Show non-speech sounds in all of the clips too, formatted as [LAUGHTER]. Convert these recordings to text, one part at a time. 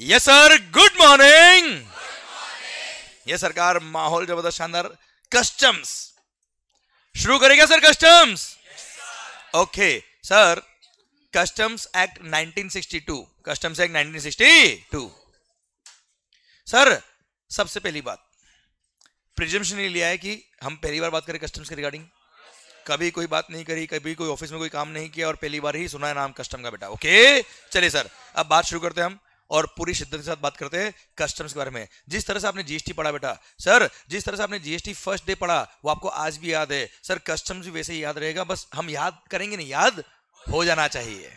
Yes sir good morning ये सरकार माहौल जबरदस्त शानदार कस्टम्स शुरू करेगा sir customs okay sir customs act 1962 customs act 1962 sir सबसे पहली बात प्रिजम्पन लिया है कि हम पहली बार बात करें कस्टम्स के रिगार्डिंग कभी कोई बात नहीं करी कभी कोई ऑफिस में कोई काम नहीं किया और पहली बार ही सुना है नाम कस्टम का बेटा ओके चलिए सर अब बात शुरू करते हैं हम और पूरी शिद्दत के साथ बात करते हैं कस्टम्स के बारे में जिस तरह से आपने जीएसटी पढ़ा बेटा सर जिस तरह से आपने जीएसटी फर्स्ट डे पढ़ा वो आपको आज भी याद है सर कस्टम्स भी वैसे ही याद रहेगा बस हम याद करेंगे नहीं याद हो जाना चाहिए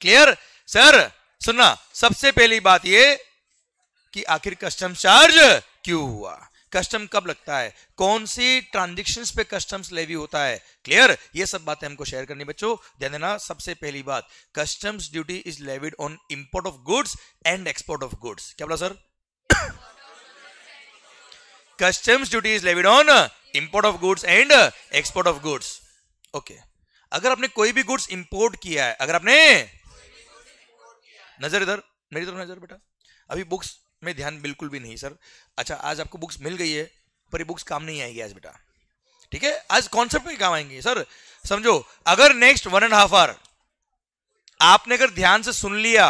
क्लियर सर सुनना सबसे पहली बात ये कि आखिर कस्टम चार्ज क्यों हुआ कस्टम कब लगता है कौन सी ट्रांजेक्शन पे कस्टम्स लेवी होता है क्लियर ये सब बातें हमको शेयर करनी बच्चों ध्यान देना सबसे पहली बात customs duty is levied on import of goods and export of goods क्या बोला sir customs duty is levied on import of goods and export of goods okay अगर आपने कोई भी गुड्स इंपोर्ट किया है अगर आपने नजर इधर मेरी तरफ नजर बेटा अभी बुक्स में ध्यान बिल्कुल भी नहीं सर अच्छा आज आपको बुक्स मिल गई है पर ये बुक्स काम नहीं आएगी आज बेटा ठीक है आज कॉन्सेप्ट में काम आएंगे सर समझो अगर next one and half hour आपने अगर ध्यान से सुन लिया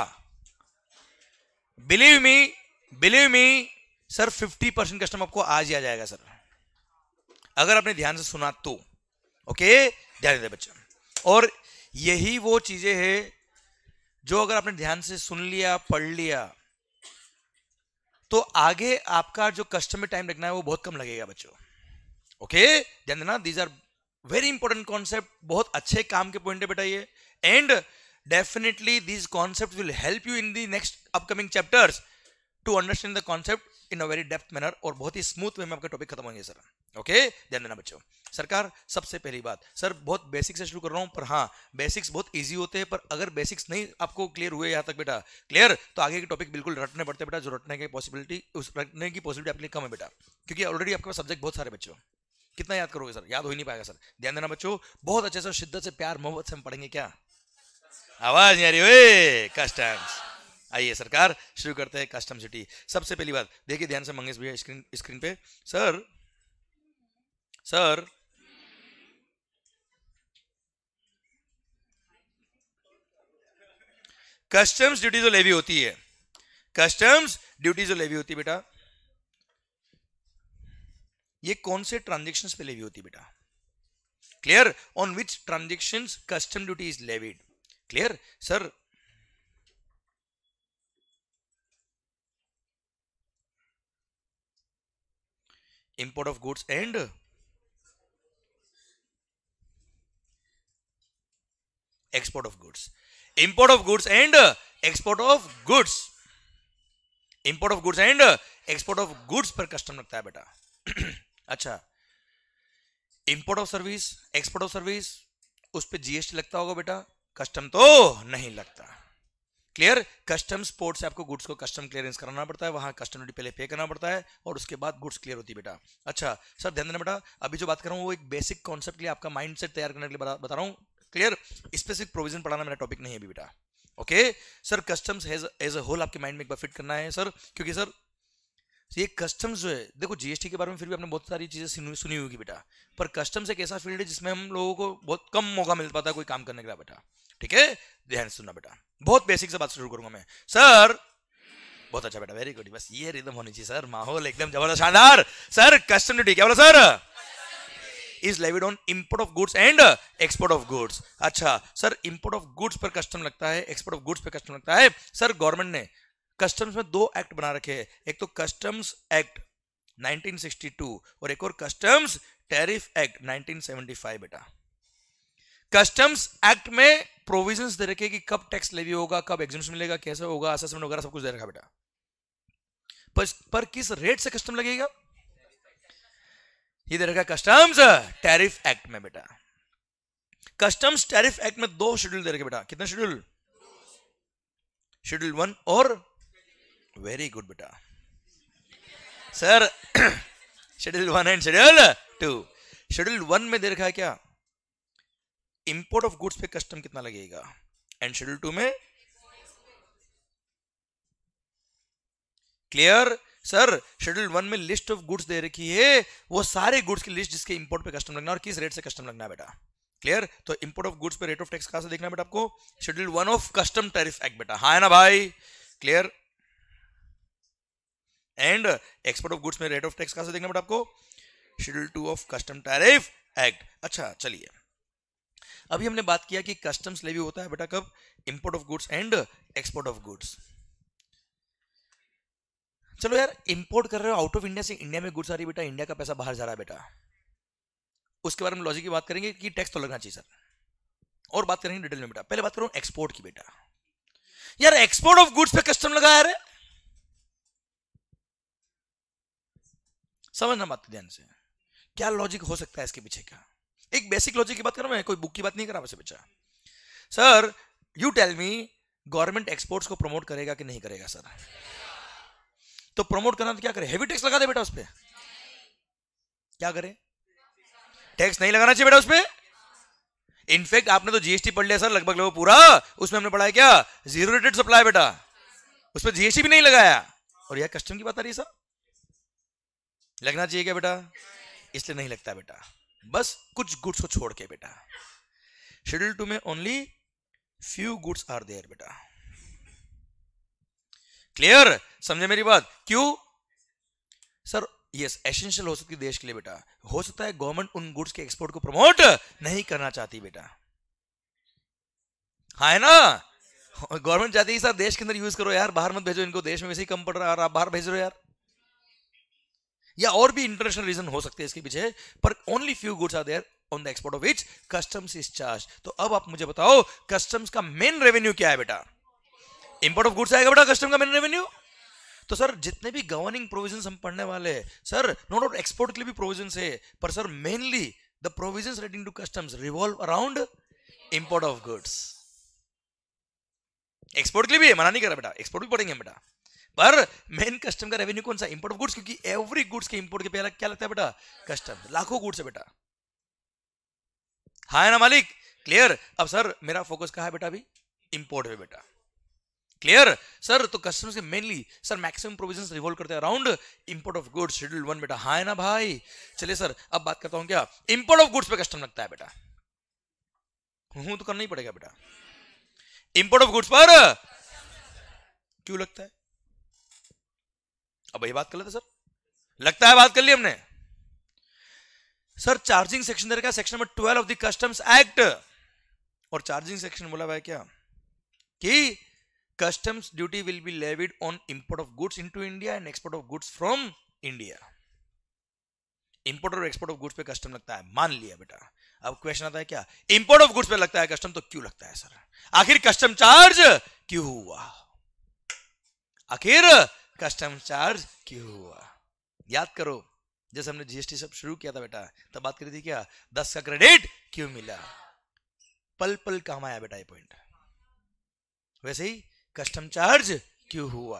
believe me believe me sir 50 percent custom आपको आज ही आ जाएगा सर अगर आपने ध्यान से सुना तो ओके ध्यान दे बच्चा और यही वो चीजें हैं जो अगर आपने ध्यान से सुन लिया पढ़ लिया तो आगे आपका जो कस्टमर टाइम रखना है वो बहुत कम लगेगा बच्चों ओके ध्यान देना these are very important concept बहुत अच्छे काम के पॉइंट है बेटा ये and definitely these concept will help you in the next upcoming chapters to understand the concept in a very depth manner और बहुत ही स्मूथ वे में आपका टॉपिक खत्म होंगे सर ओके ध्यान देना बच्चों सरकार सबसे पहली बात सर बहुत बेसिक से शुरू कर रहा हूं पर हाँ बेसिक्स बहुत इजी होते हैं पर अगर बेसिक्स नहीं आपको क्लियर हुए यहां तक बेटा क्लियर तो आगे के टॉपिक बिल्कुल रटने पड़ते बेटा जो रटने की पॉसिबिलिटी उस रटने की पॉसिबिलिटी आपके लिए कम है बेटा क्योंकि ऑलरेडी आपके पास सब्जेक्ट बहुत सारे बच्चों कितना याद करोगे सर याद हो ही नहीं पाएगा सर ध्यान देना बच्चों बहुत अच्छे से शिद्दत से प्यार मोहब्बत से हम पढ़ेंगे क्या आवाज नहीं आ रही कस्टम्स आइए सरकार शुरू करते हैं कस्टम सिटी सबसे पहली बात देखिए ध्यान से मंगेश भैया स्क्रीन स्क्रीन पे सर सर कस्टम्स ड्यूटी जो लेवी होती है कस्टम्स ड्यूटी जो लेवी होती है बेटा ये कौन से ट्रांजेक्शन पे लेवी होती है बेटा clear on which transaction custom duty is levied clear sir import of goods and export of goods import of goods and uh, export of goods import of goods and uh, export of goods पर custom लगता है बेटा [CLEARS THROAT] अच्छा import of service export of service उस पर GST लगता होगा बेटा कस्टम तो नहीं लगता क्लियर कस्टम स्पोर्ट से आपको गुड्स को कस्टम क्लियरेंस कराना पड़ता है वहां कस्टम ड्यूटी पहले पे करना पड़ता है और उसके बाद गुड्स क्लियर होती है बेटा अच्छा सर ध्यान देना बेटा अभी जो बात कर रहा हूँ वो एक बेसिक कॉन्सेप्ट के लिए आपका माइंड सेट तैयार करने के लिए बता रहा हूँ क्लियर स्पेसिफिक प्रोविजन पढ़ाना मेरा टॉपिक नहीं है बेटा okay sir customs as a whole आपके माइंड में एक बार फिट करना है सर क्योंकि सर ये कस्टम्स जो है देखो जीएसटी के बारे में फिर भी आपने बहुत सारी चीज़ें सुनी होगी बेटा पर कस्टम्स एक ऐसा फील्ड है जिसमें हम लोगों को बहुत कम मौका मिल पाता है कोई काम करने का बेटा ठीक है ध्यान सुनना बेटा बहुत बेसिक से बात शुरू करूंगा मैं सर बहुत अच्छा बेटा वेरी गुड बस ये रिदम होनी चाहिए सर माहौल एकदम जबरदस्त शानदार सर कस्टम ठीक है बोला sir is levied on import of goods and export of goods अच्छा सर इंपोर्ट ऑफ गुड्स पर कस्टम लगता है एक्सपोर्ट ऑफ गुड्स पर कस्टम लगता है सर गवर्नमेंट ने कस्टम्स में दो एक्ट बना रखे हैं एक तो कस्टम्स एक्ट 1962 और एक और कस्टम्स टैरिफ एक्ट 1975 बेटा कस्टम्स एक्ट में प्रोविजंस दे रखे कि कब टैक्स लेवी होगा कब एग्जाम मिलेगा कैसे होगा असेसमेंट वगैरह सब कुछ दे रखा बेटा पर, पर किस रेट से कस्टम लगेगा ये दे रखा कस्टम्स टैरिफ एक्ट में बेटा कस्टम्स टैरिफ एक्ट में दो शेड्यूल दे रखे बेटा कितना शेड्यूल शेड्यूल वन और वेरी गुड बेटा sir schedule one and schedule two schedule one में दे रखा है क्या इंपोर्ट ऑफ गुड्स पे कस्टम कितना लगेगा एंड शेड्यूल टू में क्लियर सर शेड्यूल वन में लिस्ट ऑफ गुड्स दे रखी है वो सारे गुड्स की लिस्ट जिसके इंपोर्ट पे कस्टम लगना और किस रेट से कस्टम लगना है बेटा क्लियर तो इंपोर्ट ऑफ गुड्स पे रेट ऑफ टैक्स कहा से देखना बेटा आपको schedule one of custom tariff act बेटा हाँ है ना भाई clear and export of goods में रेट ऑफ टैक्स कहा से देखना बेटा आपको schedule two of custom tariff act अच्छा चलिए अभी हमने बात किया कि कस्टम्स लेवी होता है बेटा कब import of goods and export of goods चलो यार इंपोर्ट कर रहे हो आउट ऑफ इंडिया से इंडिया में गुड्स आ रही बेटा इंडिया का पैसा बाहर जा रहा है बेटा उसके बारे में लॉजिक की बात करेंगे कि टैक्स तो लगना चाहिए सर और बात करेंगे डिटेल में बेटा पहले बात करो एक्सपोर्ट की बेटा यार एक्सपोर्ट ऑफ गुड्स पे कस्टम लगा यार समझना बात ध्यान से क्या लॉजिक हो सकता है इसके पीछे का एक बेसिक लॉजिक की बात कर मैं कोई बुक की बात नहीं कर रहा वैसे sir you tell me government exports को प्रमोट करेगा कि नहीं करेगा सर तो प्रमोट करना तो क्या करे हैवी टैक्स लगा दे बेटा उस पर क्या करे टैक्स नहीं लगाना चाहिए बेटा उस पर इनफैक्ट आपने तो जीएसटी पढ़ लिया सर लगभग लगभग पूरा उसमें हमने पढ़ा है क्या जीरो रेटेड सप्लाई बेटा उस पर जीएसटी भी नहीं लगाया और यह कस्टम की बात आ रही है सर लगना चाहिए क्या बेटा इसलिए नहीं लगता बेटा बस कुछ गुड्स को छोड़ के बेटा शेड्यूल टू में only few goods are there बेटा क्लियर समझे मेरी बात क्यों सर यस एसेंशियल हो सकती देश के लिए बेटा हो सकता है गवर्नमेंट उन गुड्स के एक्सपोर्ट को प्रमोट नहीं करना चाहती बेटा हा है ना गवर्नमेंट चाहती है सर देश के अंदर यूज करो यार बाहर मत भेजो इनको देश में वैसे ही कम पड़ रहा है आप बाहर भेज रहे हो यार या और भी इंटरनेशनल रीजन हो सकते हैं इसके पीछे पर only few goods are there on the export of which customs is charge तो अब आप मुझे बताओ कस्टम्स का मेन रेवेन्यू क्या है बेटा इंपोर्ट ऑफ गुड्स आएगा बेटा कस्टम का मेन रेवेन्यू तो सर जितने भी गवर्निंग प्रोविजन हम पढ़ने वाले सर नो डाउट एक्सपोर्ट के लिए भी प्रोविजन है पर sir mainly the provision relating to customs revolve around import of goods export के लिए भी है मना नहीं कर रहा बेटा एक्सपोर्ट भी पढ़ेंगे बेटा पर मेन कस्टम का रेवेन्यू कौन सा इंपोर्ट ऑफ गुड्स क्योंकि एवरी गुड्स के इंपोर्ट के पहला क्या लगता है बेटा कस्टम लाखों गुड्स है बेटा हाँ ना मालिक क्लियर अब सर मेरा फोकस कहा है बेटा अभी इंपोर्ट है बेटा क्लियर सर तो कस्टमर्स के mainly sir maximum provisions revolve करते हैं around import of goods schedule one बेटा हाँ है ना भाई चलिए सर अब बात करता हूं क्या इंपोर्ट ऑफ गुड्स पे कस्टम लगता है बेटा हूं तो करना ही पड़ेगा बेटा इंपोर्ट ऑफ गुड्स पर क्यों लगता है अब यही बात कर लेते सर लगता है बात कर ली हमने सर चार्जिंग सेक्शन दे रखा section number twelve of the customs act और चार्जिंग सेक्शन बोला भाई क्या कि customs duty will be levied on import of goods into India and export of goods from India. Import और एक्सपोर्ट ऑफ गुड्स पे custom लगता है मान लिया बेटा अब क्वेश्चन आता है क्या इंपोर्ट ऑफ गुड्स पे लगता है कस्टम तो क्यों लगता है सर आखिर कस्टम चार्ज क्यों हुआ आखिर कस्टम चार्ज क्यों हुआ याद करो जैसे हमने जीएसटी सब शुरू किया था बेटा तब बात करी थी क्या दस का क्रेडिट क्यों मिला पल पल काम आया बेटा ये पॉइंट वैसे ही कस्टम चार्ज क्यों हुआ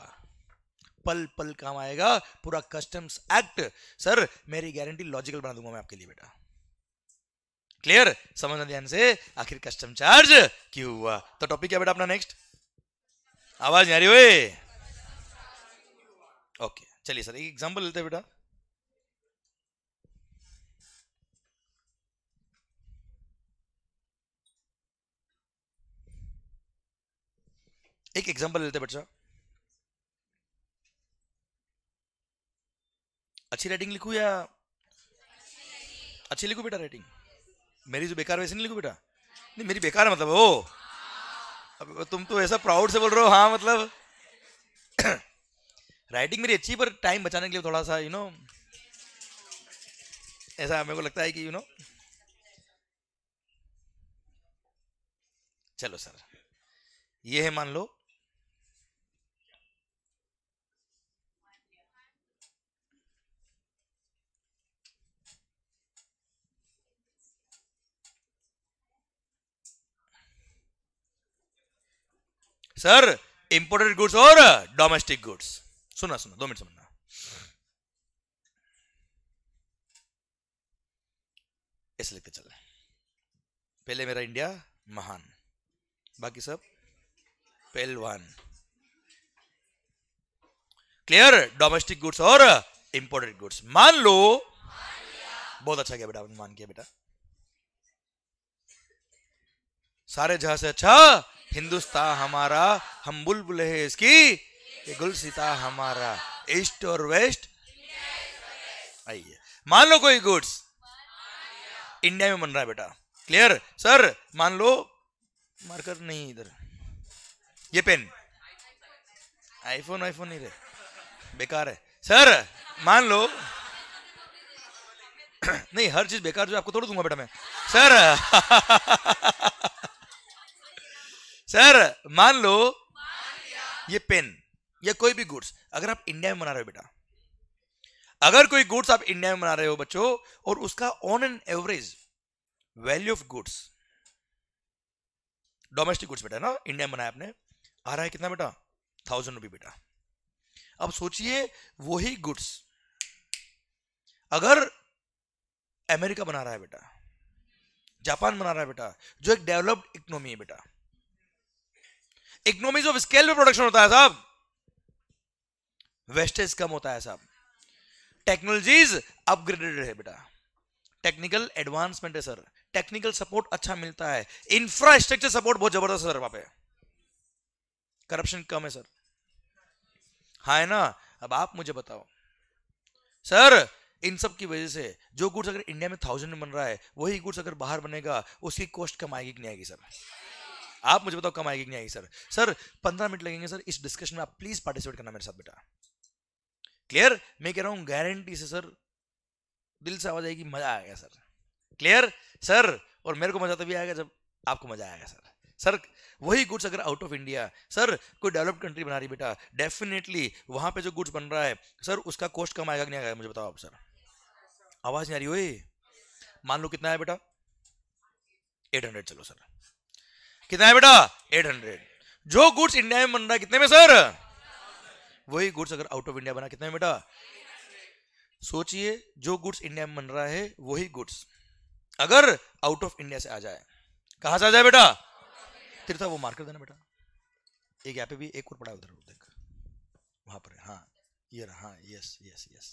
पल पल काम आएगा पूरा कस्टम्स एक्ट सर मेरी गारंटी लॉजिकल बना दूंगा मैं आपके लिए बेटा क्लियर समझना ध्यान से आखिर कस्टम चार्ज क्यों हुआ तो टॉपिक क्या बेटा अपना नेक्स्ट आवाज नहीं आ रही ओके चलिए सर एक एग्जांपल लेते हैं बेटा एक एग्जाम्पल लेते हैं बच्चा अच्छी राइटिंग लिखू या अच्छी लिखू बेटा राइटिंग मेरी जो बेकार वैसे नहीं लिखू बेटा नहीं मेरी बेकार मतलब ओ अब तुम तो ऐसा प्राउड से बोल रहे हो हाँ मतलब राइटिंग [COUGHS] मेरी अच्छी पर टाइम बचाने के लिए थोड़ा सा यू नो ऐसा मेरे को लगता है कि यू नो चलो सर ये है मान लो सर इंपोर्टेड गुड्स और डोमेस्टिक गुड्स सुना सुना दो मिनट सुनना ऐसे लिखते चल पहले मेरा इंडिया महान बाकी सब पहलवान क्लियर डोमेस्टिक गुड्स और इंपोर्टेड गुड्स मान लो बहुत अच्छा किया बेटा मान किया बेटा सारे जहां से अच्छा हिंदुस्तान हमारा हम बुलबुल है इसकी गुलसिता हमारा ईस्ट और वेस्ट आइए मान लो कोई गुड्स इंडिया में बन रहा है बेटा क्लियर सर मान लो मार्कर नहीं इधर ये पेन आईफोन आईफोन नहीं रहे बेकार है सर मान लो [COUGHS] नहीं हर चीज बेकार जो आपको तोड़ दूंगा बेटा मैं सर [LAUGHS] सर मान लो ये पेन या कोई भी गुड्स अगर आप इंडिया में बना रहे हो बेटा अगर कोई गुड्स आप इंडिया में बना रहे हो बच्चों और उसका on an average value of goods domestic goods बेटा ना इंडिया में बनाया आपने आ रहा है कितना बेटा थाउजेंड रुपी बेटा अब सोचिए वही गुड्स अगर अमेरिका बना रहा है बेटा जापान बना रहा है बेटा जो एक डेवलप्ड इकोनॉमी है बेटा इकोनॉमीज ऑफ स्केल में प्रोडक्शन होता है साहब वेस्टेज कम होता है साहब टेक्नोलॉजीज अपग्रेडेड है बेटा टेक्निकल एडवांसमेंट है सर टेक्निकल सपोर्ट अच्छा मिलता है इंफ्रास्ट्रक्चर सपोर्ट बहुत जबरदस्त है सर वहां पे करप्शन कम है सर हा है ना अब आप मुझे बताओ सर इन सब की वजह से जो गुड्स अगर इंडिया में थाउजेंड में बन रहा है वही गुड्स अगर बाहर बनेगा उसकी कॉस्ट कम आएगी कि नहीं आएगी सर आप मुझे बताओ कम आएगी कि नहीं आएगी सर सर पंद्रह मिनट लगेंगे सर इस डिस्कशन में आप प्लीज पार्टिसिपेट करना मेरे साथ बेटा क्लियर मैं कह रहा हूं गारंटी से सर दिल से आवाज आएगी मजा आएगा सर क्लियर सर और मेरे को मजा तभी आएगा जब आपको मजा आएगा सर सर वही गुड्स अगर आउट ऑफ इंडिया सर कोई डेवलप्ड कंट्री बना रही बेटा डेफिनेटली वहां पे जो गुड्स बन रहा है सर उसका कॉस्ट कम आएगा कि नहीं आएगा मुझे बताओ आप सर आवाज नहीं आ रही हो मान लो कितना है बेटा एट हंड्रेड चलो सर कितना है बेटा 800 जो गुड्स इंडिया में बन रहा है कितने में सर वही गुड्स अगर आउट ऑफ इंडिया बना कितने में बेटा सोचिए जो गुड्स इंडिया में बन रहा है वही गुड्स अगर आउट ऑफ इंडिया से आ जाए कहां से आ जाए बेटा तीर्था वो मार्कर देना बेटा एक यहाँ पे भी एक और पड़ा उधर देख वहां पर हाँ ये रहा यस यस यस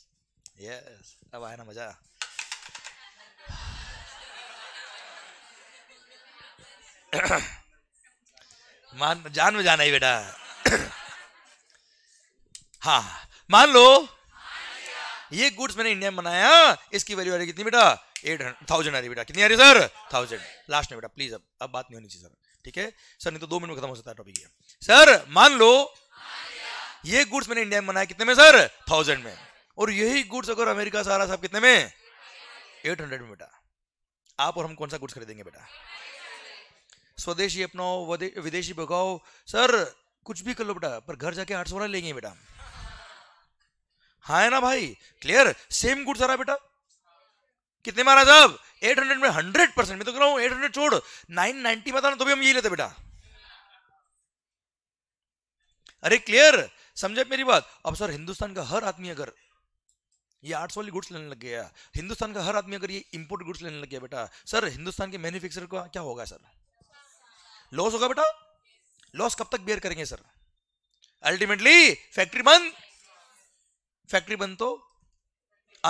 यस अब आया ना मजा [CLEARS THROAT] मान जान में जाना ही बेटा हाँ मान लो ये गुड्स मैंने इंडिया में बनाया इसकी वैल्यू आ रही कितनी बेटा एट हंड्रेड थाउजेंड आ रही बेटा कितनी आ रही सर थाउजेंड लास्ट में बेटा प्लीज अब अब बात नहीं होनी चाहिए सर ठीक है सर नहीं तो दो मिनट में खत्म हो सकता है टॉपिक सर मान लो ये गुड्स मैंने इंडिया में बनाया कितने में सर थाउजेंड में और यही गुड्स अगर अमेरिका से आ रहा साहब कितने में एट हंड्रेड में बेटा आप और हम कौन सा गुड्स खरीदेंगे बेटा स्वदेशी अपनाओ विदेशी भगाओ सर कुछ भी कर लो बेटा पर घर जाके आठ सौ वाला लेंगे बेटा हाँ है ना भाई क्लियर सेम गुड सारा बेटा कितने मारा साहब 800 में 100 परसेंट मैं तो कह रहा हूं 800 छोड़ 990 बता ना तो भी हम यही लेते बेटा अरे क्लियर समझे मेरी बात अब सर हिंदुस्तान का हर आदमी अगर ये आठ वाली गुड्स लेने लग गया हिंदुस्तान का हर आदमी अगर ये इंपोर्ट गुड्स लेने लग गया बेटा सर हिंदुस्तान के मैन्युफैक्चरर का क्या होगा सर लॉस होगा बेटा लॉस कब तक बेयर करेंगे सर अल्टीमेटली फैक्ट्री बंद फैक्ट्री बंद तो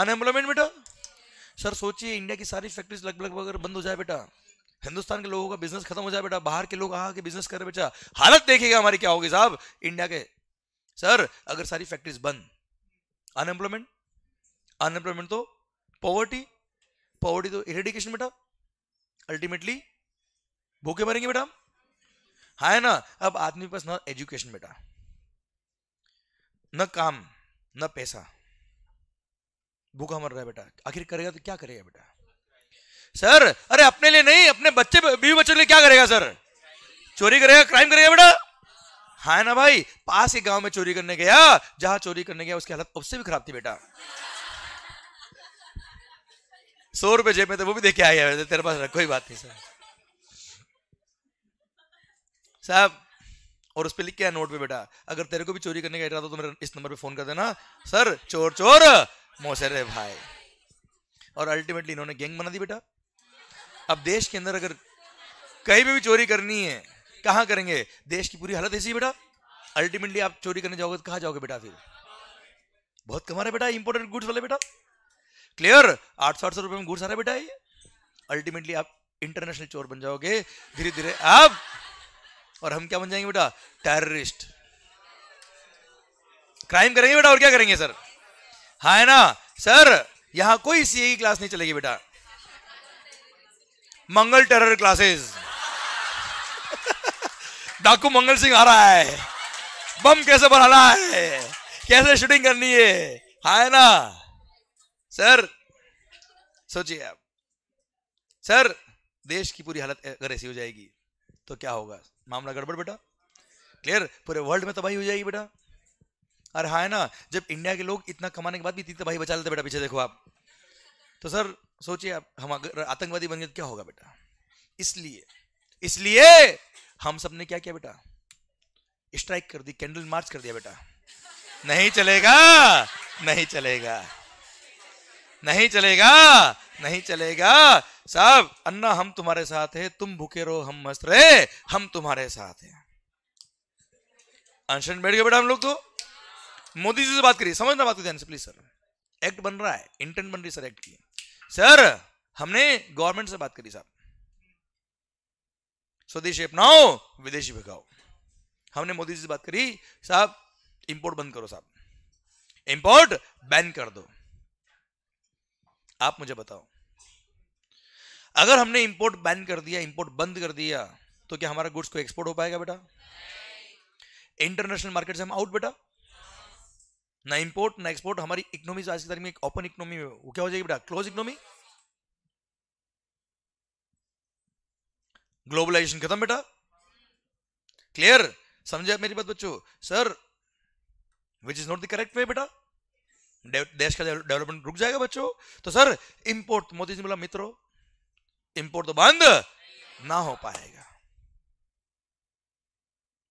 अनएम्प्लॉयमेंट बेटा सर सोचिए इंडिया की सारी फैक्ट्रीज लगभग अगर बंद हो जाए बेटा हिंदुस्तान के लोगों का बिजनेस खत्म हो जाए बेटा बाहर के लोग आके बिजनेस कर रहे बेटा हालत देखेगा हमारी क्या होगी साहब इंडिया के सर अगर सारी फैक्ट्रीज बंद अनएम्प्लॉयमेंट अनएम्प्लॉयमेंट तो पॉवर्टी पॉवर्टी तो इरेडिकेशन बेटा अल्टीमेटली भूखे मरेंगे बेटा है ना अब आदमी पास ना एजुकेशन बेटा न काम न पैसा भूखा मर रहा है बेटा आखिर करेगा तो क्या करेगा बेटा सर अरे अपने लिए नहीं अपने बच्चे बीवी बच्चों के लिए क्या करेगा सर चोरी करेगा क्राइम करेगा बेटा हाँ ना भाई पास ही गांव में चोरी करने गया जहां चोरी करने गया उसकी हालत उससे भी खराब थी बेटा सौ रुपए जेब में थे तो वो भी देखे आ गया तेरे पास कोई बात नहीं सर साहब और उस पर लिख के नोट पे बेटा अगर तेरे को भी चोरी करने का इरादा तो मेरे इस नंबर पे फोन कर देना सर चोर चोर मोसेरे भाई और अल्टीमेटली इन्होंने गैंग बना दी बेटा अब देश के अंदर अगर कहीं पर भी चोरी करनी है कहाँ करेंगे देश की पूरी हालत ऐसी बेटा अल्टीमेटली आप चोरी करने जाओगे तो कहाँ जाओगे बेटा फिर बहुत कमा रहे बेटा इंपोर्टेड गुड्स वाले बेटा क्लियर आठ सौ आठ सौ रुपए में गुड्स आ रहा है बेटा ये अल्टीमेटली आप इंटरनेशनल चोर बन जाओगे धीरे धीरे आप और हम क्या बन जाएंगे बेटा टेररिस्ट क्राइम करेंगे बेटा और क्या करेंगे सर हा है ना सर यहां कोई सीए की क्लास नहीं चलेगी बेटा मंगल टेरर क्लासेस [LAUGHS] डाकू मंगल सिंह आ रहा है बम कैसे बनाना है कैसे शूटिंग करनी है हा है ना सर सोचिए आप सर देश की पूरी हालत अगर ऐसी हो जाएगी तो क्या होगा मामला गड़बड़ बेटा क्लियर पूरे वर्ल्ड में तबाही हो जाएगी बेटा अरे हाँ है ना जब इंडिया के लोग इतना कमाने के बाद भी इतनी तबाही बचा लेते बेटा पीछे देखो आप तो सर सोचिए आप हम आतंकवादी बन गए तो क्या होगा बेटा इसलिए इसलिए हम सब ने क्या किया बेटा स्ट्राइक कर दी कैंडल मार्च कर दिया बेटा नहीं चलेगा नहीं चलेगा नहीं चलेगा नहीं चलेगा साहब अन्ना हम तुम्हारे साथ है तुम भूखे रहो हम मस्त रहे हम तुम्हारे साथ हैं अनशन बैठ गए बेटा हम लोग तो मोदी जी से बात करिए समझना बात ध्यान से प्लीज सर एक्ट बन रहा है इंटेंट बन रही सर एक्ट की सर हमने गवर्नमेंट से बात करी साहब स्वदेशी अपनाओ विदेशी भगाओ हमने मोदी जी से बात करी साहब इंपोर्ट बंद करो साहब इंपोर्ट बैन कर दो आप मुझे बताओ अगर हमने इंपोर्ट बैन कर दिया इंपोर्ट बंद कर दिया तो क्या हमारा गुड्स को एक्सपोर्ट हो पाएगा बेटा इंटरनेशनल मार्केट से हम आउट बेटा ना इंपोर्ट ना एक्सपोर्ट हमारी इकोनॉमी आज की तारीख में ओपन इकोनॉमी में वो क्या हो जाएगी बेटा क्लोज इकोनॉमी ग्लोबलाइजेशन खत्म बेटा क्लियर समझे मेरी बात बच्चों sir which is not the correct way बेटा देश का डेवलपमेंट रुक जाएगा बच्चों तो सर इंपोर्ट मोदी जी बोला मित्रों इंपोर्ट तो बंद ना हो पाएगा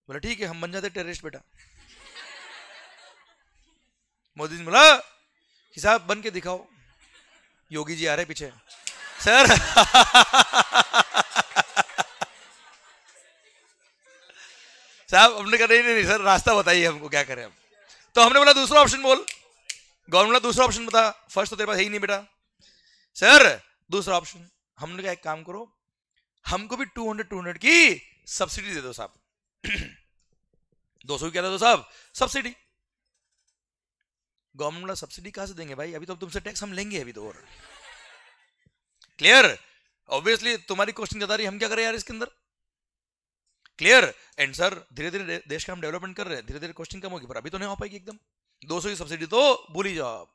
बोला ठीक है हम बन जाते टेररिस्ट बेटा मोदी जी बोला हिसाब बन के दिखाओ योगी जी आ रहे पीछे सर साहब हमने कहा नहीं नहीं सर रास्ता बताइए हमको क्या करें हम तो हमने बोला दूसरा ऑप्शन बोल गवर्नमेंट ने दूसरा ऑप्शन बता फर्स्ट तो तेरे पास है ही नहीं बेटा सर दूसरा ऑप्शन हमने कहा एक काम करो हमको भी 200 200 की सब्सिडी दे दो साहब 200 [CLEARS THROAT] सौ क्या दे दो साहब सब्सिडी गवर्नमेंट वाला सब्सिडी कहां से देंगे भाई अभी तो तुमसे टैक्स हम लेंगे अभी तो और क्लियर ऑब्वियसली तुम्हारी क्वेश्चन ज्यादा रही हम क्या करें यार इसके अंदर क्लियर एंड सर धीरे धीरे देश का हम डेवलपमेंट कर रहे हैं धीरे धीरे क्वेश्चन कम होगी पर अभी तो नहीं हो पाएगी एकदम दो सौ की सब्सिडी तो भूल ही जाओ आप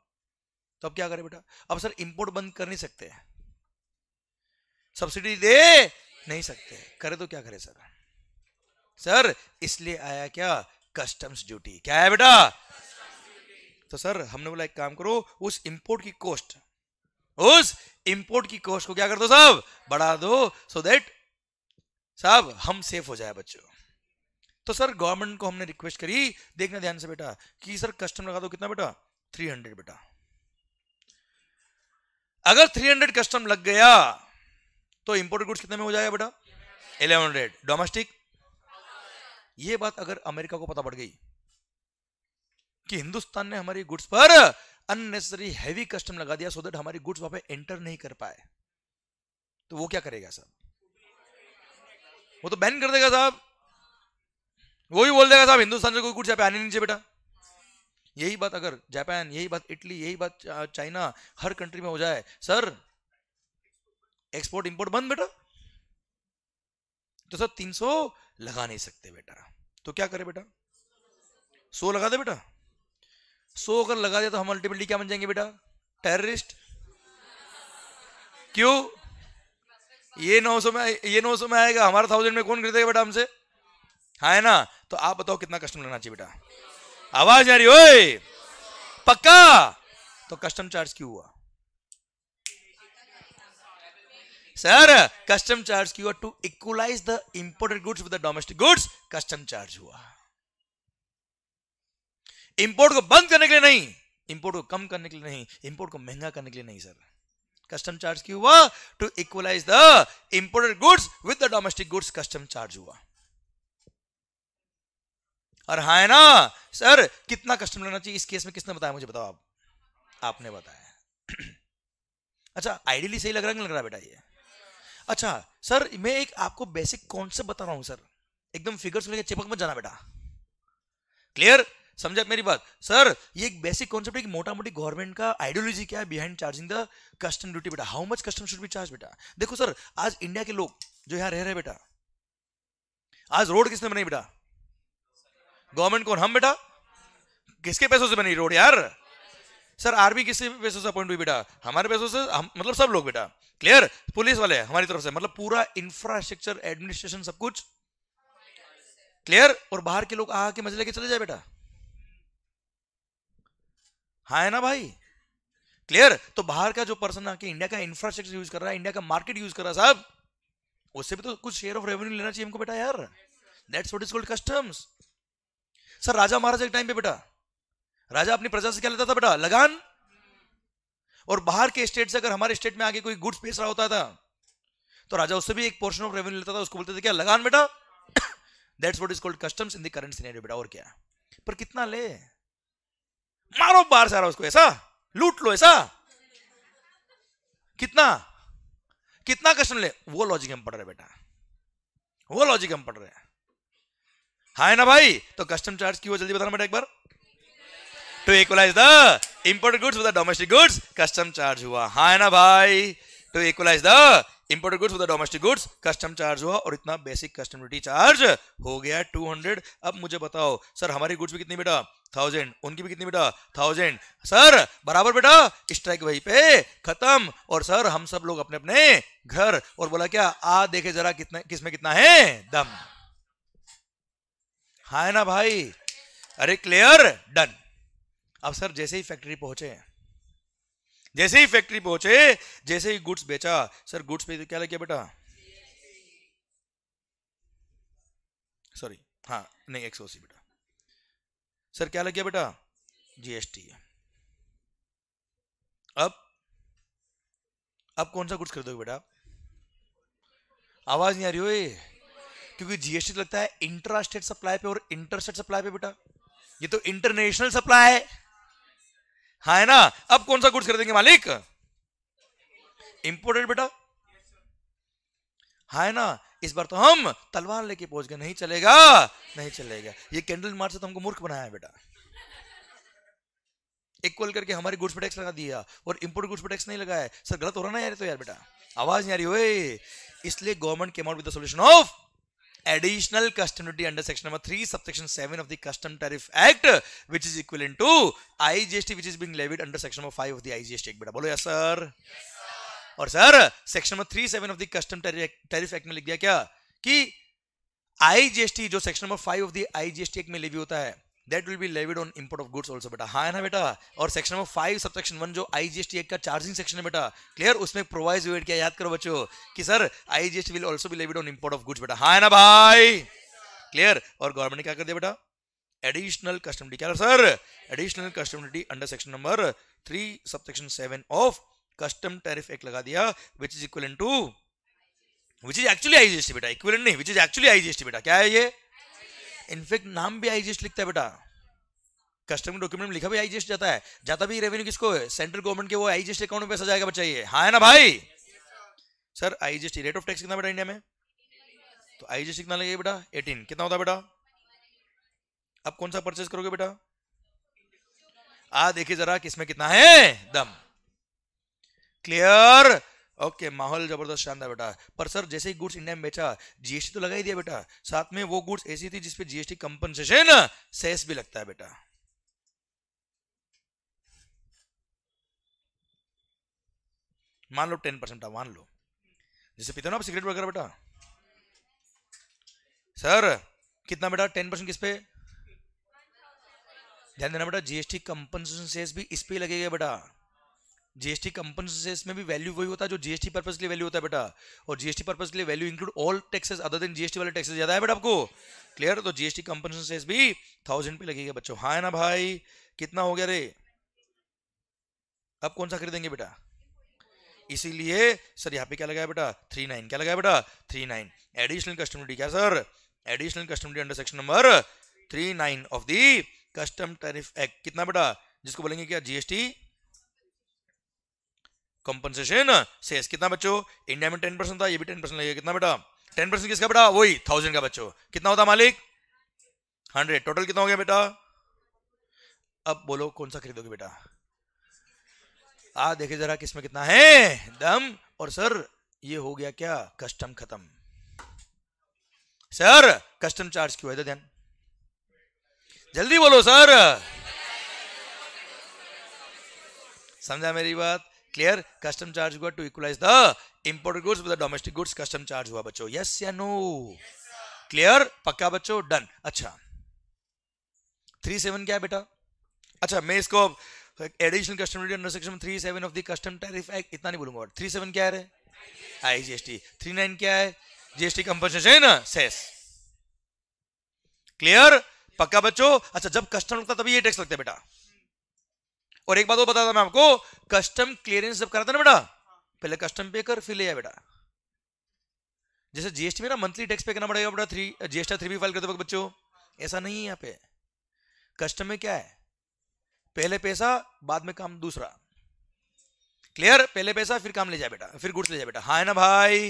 तो अब क्या करें बेटा अब सर इंपोर्ट बंद कर नहीं सकते सब्सिडी दे नहीं सकते करे तो क्या करे सर सर इसलिए आया क्या कस्टम्स ड्यूटी क्या है बेटा तो सर हमने बोला एक काम करो उस इंपोर्ट की कॉस्ट उस इंपोर्ट की कॉस्ट को क्या कर दो साहब बढ़ा दो सो देट साहब हम सेफ हो जाए बच्चों तो सर गवर्नमेंट को हमने रिक्वेस्ट करी देखना ध्यान से बेटा कि सर कस्टम लगा दो कितना बेटा 300 बेटा अगर 300 कस्टम लग गया तो इंपोर्टेड गुड्स कितने में हो जाएगा बेटा 1100 डोमेस्टिक ये बात अगर अमेरिका को पता पड़ गई कि हिंदुस्तान ने हमारी गुड्स पर अननेसेसरी हैवी कस्टम लगा दिया सो देट दैट हमारी गुड्स वहां पर एंटर नहीं कर पाए तो वो क्या करेगा साहब वो तो बैन कर देगा साहब वो भी बोल देगा साहब हिंदुस्तान से कोई कुछ जापान ही नहीं चाहिए बेटा यही बात अगर जापान यही बात इटली यही बात चाइना हर कंट्री में हो जाए सर एक्सपोर्ट इंपोर्ट बंद बेटा तो सर 300 लगा नहीं सकते बेटा तो क्या करे बेटा 100 लगा दे बेटा 100 अगर लगा दे तो हम अल्टीमेटली क्या बन जाएंगे बेटा टेररिस्ट क्यों ये 900 में ये 900 में आएगा हमारा थाउजेंड में कौन खरीदेगा बेटा हमसे हाँ, है ना तो आप बताओ कितना कस्टम लेना चाहिए बेटा आवाज आ रही ओए पक्का तो कस्टम चार्ज क्यों हुआ सर कस्टम चार्ज क्यों हुआ to equalise the imported goods with the domestic goods custom charge हुआ इंपोर्ट को बंद करने के लिए नहीं इंपोर्ट को कम करने के लिए नहीं इंपोर्ट को महंगा करने के लिए नहीं सर कस्टम चार्ज क्यों हुआ to equalise the imported goods with the domestic goods custom charge हुआ और हाँ है ना सर कितना कस्टम लेना चाहिए इस केस में किसने बताया मुझे बताओ आप आपने बताया [CLEARS THROAT] अच्छा आइडियली सही लग रहा है नहीं लग रहा बेटा ये अच्छा सर मैं एक आपको बेसिक कॉन्सेप्ट बता रहा हूं सर एकदम फिगर्स लेके चिपक मत जाना बेटा क्लियर समझा मेरी बात सर ये एक बेसिक कॉन्सेप्ट है कि मोटा मोटी गवर्नमेंट का आइडियोलॉजी क्या है behind charging the custom duty बेटा how much custom should be charge बेटा देखो सर आज इंडिया के लोग जो यहाँ रह रहे बेटा आज रोड किसने बनाई बेटा गवर्नमेंट कौन हम बेटा किसके पैसों से बनी रोड यार सर आर्मी किसके पैसों से अपॉइंट हुई बेटा हमारे पैसों से हम मतलब सब लोग बेटा क्लियर पुलिस वाले हमारी तरफ से मतलब पूरा इंफ्रास्ट्रक्चर एडमिनिस्ट्रेशन सब कुछ क्लियर और बाहर के लोग आके मजे लेके चले जाए बेटा हा है ना भाई क्लियर तो बाहर का जो पर्सन आके इंडिया का इंफ्रास्ट्रक्चर यूज कर रहा है इंडिया का मार्केट यूज कर रहा है साहब उससे भी तो कुछ शेयर ऑफ रेवेन्यू लेना चाहिए हमको बेटा यार that's what is called customs sir राजा महाराजा के टाइम पे बेटा राजा अपनी प्रजा से क्या लेता था बेटा लगान और बाहर के स्टेट से अगर हमारे स्टेट में आगे कोई गुड्स बेच रहा होता था तो राजा उससे भी एक पोर्शन ऑफ रेवेन्यू लेता था उसको बोलते थे क्या लगान बेटा that's what is called customs in the current बेटा और क्या पर कितना ले मारो बाहर सारा उसको ऐसा लूट लो ऐसा कितना कितना कस्टम ले वो लॉजिक हम पढ़ रहे बेटा वो लॉजिक हम पढ़ रहे हैं है ना भाई तो कस्टम चार्ज क्यों जल्दी बताना बेटा एक बार to equalise the import goods with the domestic goods custom charge हुआ हाँ है ना भाई to equalise the import goods with domestic goods custom charge हुआ और इतना बेसिक कस्टम ड्यूटी चार्ज हो गया 200 अब मुझे बताओ सर हमारी गुड्स भी कितनी बेटा थाउजेंड उनकी भी कितनी बेटा थाउजेंड सर बराबर बेटा स्ट्राइक वही पे खत्म और सर हम सब लोग अपने अपने घर और बोला क्या आ देखे जरा कितने किसमें कितना है दम हाँ है ना भाई अरे क्लियर डन अब सर जैसे ही फैक्ट्री पहुंचे जैसे ही फैक्ट्री पहुंचे जैसे ही गुड्स बेचा सर गुड्स पे तो क्या लग गया बेटा सॉरी हाँ नहीं एक्सओसी बेटा सर क्या लग गया बेटा जीएसटी अब अब कौन सा गुड्स खरीदोगे बेटा आवाज नहीं आ रही हो क्योंकि जीएसटी तो लगता है इंट्रा स्टेट सप्लाई पे और इंटर स्टेट सप्लाई पे बेटा ये तो इंटरनेशनल सप्लाई है हाँ है ना अब कौन सा गुड्स खरीदेंगे मालिक इंपोर्टेड बेटा हाँ है ना इस बार तो हम तलवार लेके पहुंच गए नहीं चलेगा नहीं चलेगा ये कैंडल मार्च से तो हमको मूर्ख बनाया बेटा इक्वल करके हमारे गुड्स पर टैक्स लगा दिया और इंपोर्ट गुड्स पर टैक्स नहीं लगाया सर गलत हो रहा ना यार तो यार बेटा आवाज नहीं आ रही हो इसलिए government came out with the solution of additional custom duty under section number 3 subsection 7 of the custom tariff act which is equivalent to IGST which is being levied under section number 5 of the IGST act beta bolo yes sir yes sir और sir section number three of the custom tariff tariff act mein likh दिया kya ki igst jo section number 5 of the igst act mein levy hota hai that will be levied on import of goods also बेटा हाँ है ना बेटा और section number five sub section one जो I G act का charging section है बेटा क्लियर उसमें प्रोवाइज वेट किया याद करो बच्चों कि sir I G will also be levied on import of goods बेटा हाँ है ना भाई क्लियर और गवर्नमेंट ने क्या कर दिया बेटा एडिशनल कस्टम क्या sir additional custom under section number three sub section seven of custom tariff act लगा दिया which is equal to which is actually IGST बेटा इक्वल नहीं विच इज एक्चुअली आईजीएसटी बेटा क्या है ये इनफेक्ट नाम भी आईजीएस लिखता है बेटा कस्टमर डॉक्यूमेंट लिखा भी आईजीएस जाता है जाता भी रेवेन्यू किसको है सेंट्रल गवर्नमेंट के वो आईजीएस अकाउंट में पैसा जाएगा बच्चा ये हाँ है ना भाई yes, sir IGST rate of tax कितना बेटा इंडिया में तो आईजीएसटी कितना लगेगा बेटा एटीन कितना होता है बेटा अब कौन सा परचेज करोगे बेटा आ देखिए जरा किसमें कितना है दम क्लियर ओके माहौल जबरदस्त शानदार बेटा पर सर जैसे ही गुड्स इंडिया में बेचा जीएसटी तो लगा ही दिया बेटा साथ में वो गुड्स ऐसी थी जिसपे जीएसटी कंपनसेशन सेस भी लगता है बेटा मान लो टेन परसेंट मान लो जैसे पीते ना आप सिगरेट वगैरह बेटा सर कितना बेटा टेन परसेंट किस पे ध्यान देना बेटा जीएसटी कंपनसेशन सेस भी इस पे लगेगा बेटा जीएसटी कंपनसेशन में भी वैल्यू वही होता है जो जीएसटी पर्पज के लिए वैल्यू होता है बेटा और जीएसटी पर्पज के लिए value include all taxes other than GST वाले टैक्सेस ज्यादा है बेटा आपको क्लियर तो जीएसटी कंपनसेशन भी थाउजेंड पे लगेगा बच्चों हाँ ना भाई कितना हो गया रे अब कौन सा खरीदेंगे बेटा इसीलिए सर यहाँ पे क्या लगाया बेटा थ्री नाइन क्या लगाया बेटा three nine additional custom duty क्या sir additional custom duty under section number three nine of the custom tariff act कितना बेटा जिसको बोलेंगे क्या जीएसटी कंपनसेशन सेस कितना बच्चों इंडिया में टेन परसेंट था ये भी टेन परसेंट लगेगा कितना बेटा टेन परसेंट किसका बेटा वही थाउजेंड का बच्चों कितना होता मालिक हंड्रेड टोटल कितना हो गया बेटा अब बोलो कौन सा खरीदोगे बेटा आ देखे जरा किसमें कितना है दम और सर ये हो गया क्या कस्टम खत्म सर कस्टम चार्ज क्यों है ध्यान जल्दी बोलो सर समझा मेरी बात क्लियर कस्टम चार्ज हुआ to equalise the import goods with domestic goods custom charge हुआ बच्चों यस या नो क्लियर पक्का बच्चों डन अच्छा थ्री सेवन क्या है बेटा अच्छा मैं इसको additional custom duty under section three seven of the custom tariff act इतना नहीं बोलूंगा थ्री सेवन क्या है आई जीएसटी थ्री नाइन क्या है जीएसटी कंपनसेशन है ना सेस क्लियर पक्का बच्चों अच्छा जब कस्टम लगता तभी ये टैक्स लगता है बेटा और एक बात और बताता मैं आपको कस्टम क्लियरेंस जब कराता ना बेटा हाँ। पहले कस्टम पे कर फिर ले आया बेटा जैसे जीएसटी में ना मंथली टैक्स पे करना पड़ेगा बेटा थ्री जीएसटी थ्री भी फाइल करते वक्त बच्चों हाँ। ऐसा नहीं है यहाँ पे कस्टम में क्या है पहले पैसा बाद में काम दूसरा क्लियर पहले पैसा फिर काम ले जाए बेटा फिर गुड्स ले जाए बेटा हाँ है ना भाई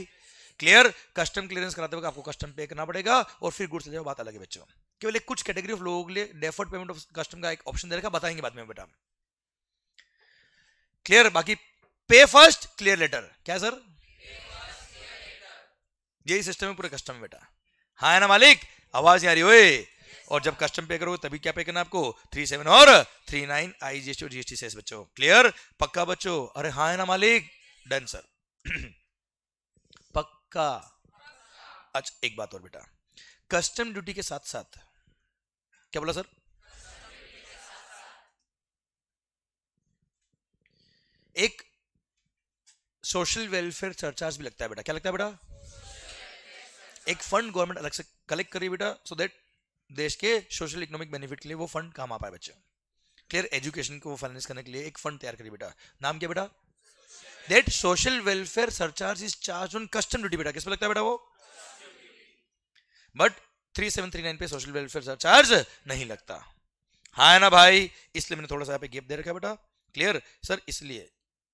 क्लियर कस्टम क्लियरेंस कराते वक्त आपको कस्टम पे करना पड़ेगा और फिर गुड्स ले जाओ बात अलग है बच्चों केवल एक कुछ कैटेगरी ऑफ लोगों के लिए डेफर्ड पेमेंट ऑफ कस्टम का एक ऑप्शन दे रखा बताएंगे बाद में बेटा क्लियर बाकी पे फर्स्ट क्लियर लेटर क्या सर यही सिस्टम है पूरे कस्टम बेटा हाँ है ना मालिक आवाज आ रही हो और जब कस्टम पे करोगे तभी क्या पे करना आपको थ्री सेवन और three nine I G S GST से बच्चों क्लियर पक्का बच्चों अरे हाँ है ना मालिक डन सर [CLEARS THROAT] पक्का अच्छा एक बात और बेटा कस्टम ड्यूटी के साथ साथ क्या बोला सर एक सोशल वेलफेयर सरचार्ज भी लगता है बेटा क्या लगता है बेटा एक फंड गवर्नमेंट अलग से कलेक्ट करिए बेटा सो देट देश के सोशल इकोनॉमिक बेनिफिट के लिए वो फंड काम आ पाए बच्चे क्लियर एजुकेशन को फाइनेंस करने के लिए एक फंड तैयार करिए बेटा नाम क्या बेटा that social welfare surcharge is charge on custom duty बेटा किस पर लगता है बेटा वो but three three seven nine पे सोशल वेलफेयर सरचार्ज नहीं लगता हाँ है ना भाई इसलिए मैंने थोड़ा सा यहाँ पे गेप दे रखा है बेटा क्लियर सर इसलिए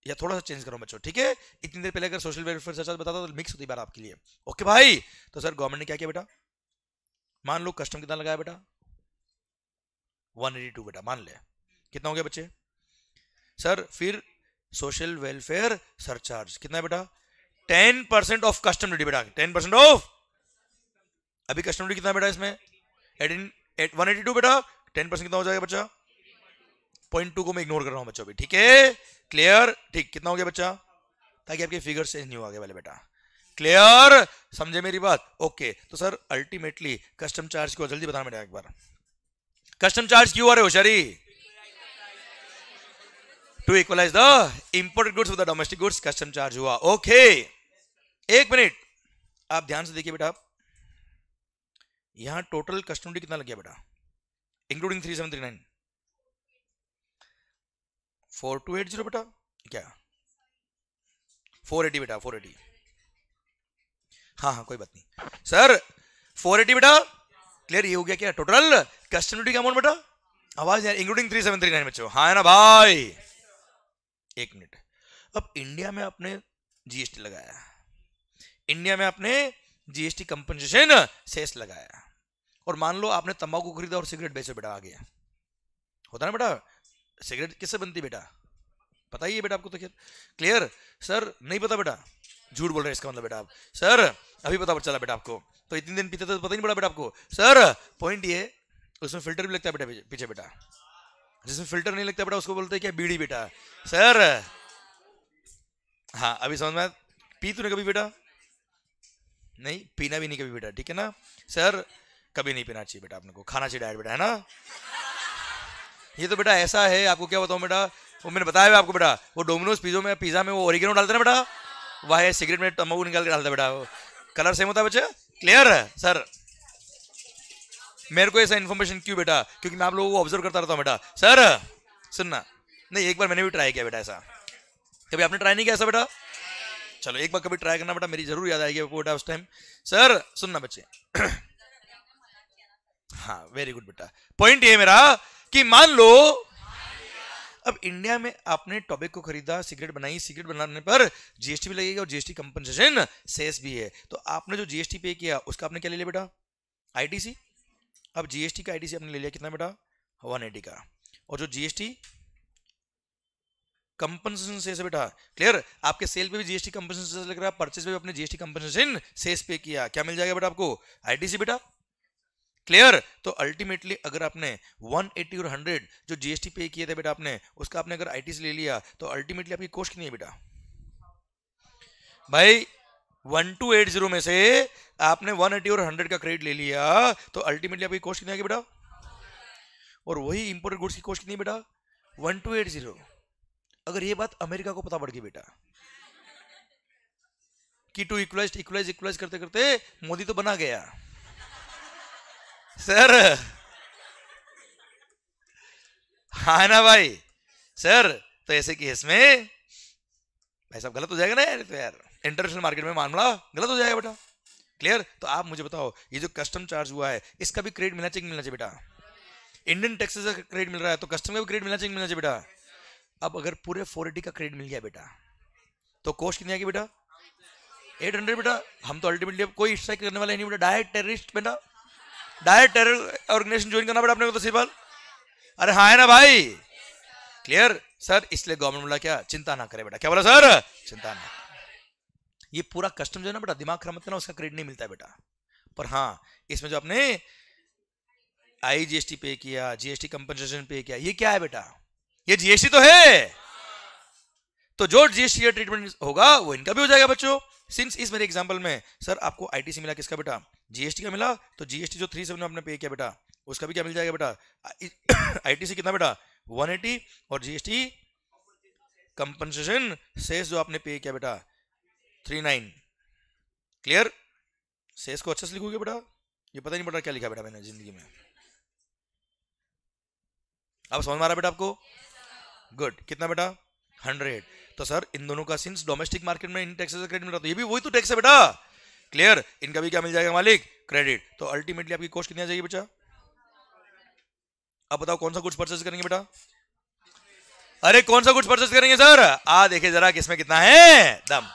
या थोड़ा सा चेंज करो बच्चों ठीक है इतनी देर पहले अगर सोशल वेलफेयर सर्चार्ज बताता तो मिक्स होती बार आपके लिए ओके भाई तो सर गवर्नमेंट ने क्या किया बेटा मान लो कस्टम कितना लगाया बेटा 182 बेटा मान ले कितना हो गया बच्चे सर फिर सोशल वेलफेयर सरचार्ज कितना है बेटा ten percent of custom duty बेटा टेन परसेंट ऑफ अभी कस्टम ड्यूटी कितना बेटा इसमें eighteen eight one eighty two बेटा टेन परसेंट कितना हो जाएगा बच्चा पॉइंट टू को मैं इग्नोर कर रहा हूं बच्चों अभी ठीक है क्लियर ठीक कितना हो गया बच्चा ताकि आपके फिगर चेंज नहीं हो आगे वाले बेटा क्लियर समझे मेरी बात ओके तो सर अल्टीमेटली कस्टम चार्ज को जल्दी बताना बेटा एक बार कस्टम चार्ज क्यों आ रहे हो शरी to equalise the imported goods of the domestic goods custom charge हुआ ओके एक मिनट आप ध्यान से देखिए बेटा यहां टोटल कस्टम कितना लग गया बेटा including three seven three nine four two eight zero बेटा क्या फोर एटी बेटा फोर एटी हाँ हाँ कोई बात नहीं सर फोर एटी बेटा क्लियर ये हो गया क्या टोटल कस्टम ड्यूटी का अमाउंट बेटा आवाज यार including three seven three nine बच्चों हाँ है ना भाई एक मिनट अब इंडिया में आपने जीएसटी लगाया इंडिया में आपने जीएसटी कंपनसेशन सेस लगाया और मान लो आपने तंबाकू खरीदा और सिगरेट बेचो बेटा आ गया होता ना बेटा सिगरेट किससे बनती बेटा पता ही है बेटा आपको तो खेत क्लियर सर नहीं पता बेटा झूठ बोल रहे हैं इसका मतलब बेटा आप सर अभी पता चला बेटा आपको तो इतने दिन पीते थे तो पता नहीं पड़ा बेटा आपको सर पॉइंट ये उसमें फिल्टर भी लगता है बेटा पीछे बेटा जिसमें फिल्टर नहीं लगता बेटा उसको बोलते हैं क्या बीड़ी बेटा सर हाँ अभी समझ में पी तूने कभी बेटा नहीं पीना भी नहीं कभी बेटा ठीक है ना सर कभी नहीं पीना चाहिए बेटा आपने को खाना चाहिए डायट बेटा है ना ये तो बेटा ऐसा है आपको क्या बताऊँ बेटा वो मैंने बताया आपको बेटा वो डोमिनोज पिज्जो में पिज्जा में वो ओरिगिनो डालते ना बेटा वह सिगरेट में तम्बाकू निकाल के डालता बेटा कलर सेम होता है बच्चे क्लियर है सर मेरे को ऐसा इन्फॉर्मेशन क्यों बेटा क्योंकि मैं आप लोगों को ऑब्जर्व करता रहता हूँ बेटा सर सुनना नहीं एक बार मैंने भी ट्राई किया बेटा ऐसा कभी आपने ट्राई नहीं किया ऐसा बेटा चलो एक बार कभी ट्राई करना बेटा मेरी जरूर याद आएगी आपको बेटा उस टाइम सर सुनना बच्चे [COUGHS] हाँ वेरी गुड बेटा पॉइंट ये मेरा कि मान लो अब इंडिया में आपने टॉबेक को खरीदा सिगरेट बनाई सिगरेट बनाने पर जीएसटी भी लगेगा और जीएसटी कंपनसेशन सेस भी है तो आपने जो जीएसटी पे किया उसका आपने क्या ले लिया बेटा आईटीसी अब जीएसटी का आईटीसी आपने ले लिया कितना बेटा वन एटी का और जो जीएसटी कंपनसेशन सेस है बेटा क्लियर आपके सेल पे भी जीएसटी कंपनसेशन लग रहा है परचेस पे भी आपने जीएसटी कंपनसेशन सेस पे किया क्या मिल जाएगा बेटा आपको आईटीसी बेटा क्लियर तो अल्टीमेटली अगर आपने 180 और 100 जो जीएसटी पे किए थे बेटा आपने उसका आपने अगर आईटी से ले लिया तो अल्टीमेटली आपकी कोस्ट कितनी है बेटा भाई 1280 में से आपने 180 और 100 का क्रेडिट ले लिया तो अल्टीमेटली आपकी कोस्ट कितनी आगे बेटा और वही इंपोर्टेड गुड्स की कोस्ट कितनी बेटा जीरो अगर ये बात अमेरिका को पता पड़ गई बेटा की टू इक्वलाइज इक्वलाइज इक्वलाइज करते करते मोदी तो बना गया सर हा ना भाई सर तो ऐसे केस में भाई साहब गलत हो जाएगा ना यार तो यार इंटरनेशनल मार्केट में मामला गलत हो जाएगा बेटा क्लियर तो आप मुझे बताओ ये जो कस्टम चार्ज हुआ है इसका भी क्रेडिट मिलना चाहिए मिलना चाहिए बेटा इंडियन टैक्सेस का क्रेडिट मिल रहा है तो कस्टम का भी क्रेडिट मिलना चाहिए मिलना चाहिए बेटा अब अगर पूरे फोर का क्रेडिट मिल गया बेटा तो कोस्ट कितनी आएगी बेटा एट हंड्रेड बेटा हम तो अल्टीमेटली कोई स्ट्राइक करने वाले नहीं बेटा डायरेक्ट टेररिस्ट बेटा डायरेक्ट टेरर ऑर्गेनाइजेशन ज्वाइन करना पड़ा अपने को तो अरे हाँ है ना भाई क्लियर सर इसलिए गवर्नमेंट बोला क्या चिंता ना करे बेटा क्या बोला सर चिंता ना ये पूरा कस्टम जो है ना बेटा दिमाग खराब ना उसका क्रेडिट नहीं मिलता बेटा पर हाँ इसमें जो आपने आई जीएसटी पे किया जीएसटी कंपनसेशन पे किया ये क्या है बेटा ये जीएसटी तो है तो जो जीएसटी ट्रीटमेंट होगा वो इनका भी हो जाएगा बच्चों सिंस इस मेरे एग्जाम्पल में सर आपको आईटीसी मिला किसका बेटा जीएसटी का मिला तो जीएसटी जो थ्री सेवन आपने पे किया बेटा उसका भी क्या मिल जाएगा बेटा आईटीसी [COUGHS] कितना बेटा 180 और जीएसटी कंपनसेशन सेस जो आपने पे किया बेटा 39 क्लियर सेस को अच्छे से लिखोगे बेटा ये पता नहीं बेटा क्या लिखा बेटा मैंने जिंदगी में अब समझ मारा बेटा आपको गुड कितना बेटा हंड्रेड तो सर इन दोनों का सिंस डोमेस्टिक मार्केट में इन टैक्सेस क्रेडिट मिल रहा था ये भी वही तो टैक्स है बेटा क्लियर इनका भी क्या मिल जाएगा मालिक क्रेडिट तो अल्टीमेटली आपकी कॉस्ट कितनी आ जाएगी बच्चा अब बताओ कौन सा कुछ परचेस करेंगे बेटा अरे कौन सा कुछ परचेस करेंगे सर आ देखे जरा किसमें कितना है दम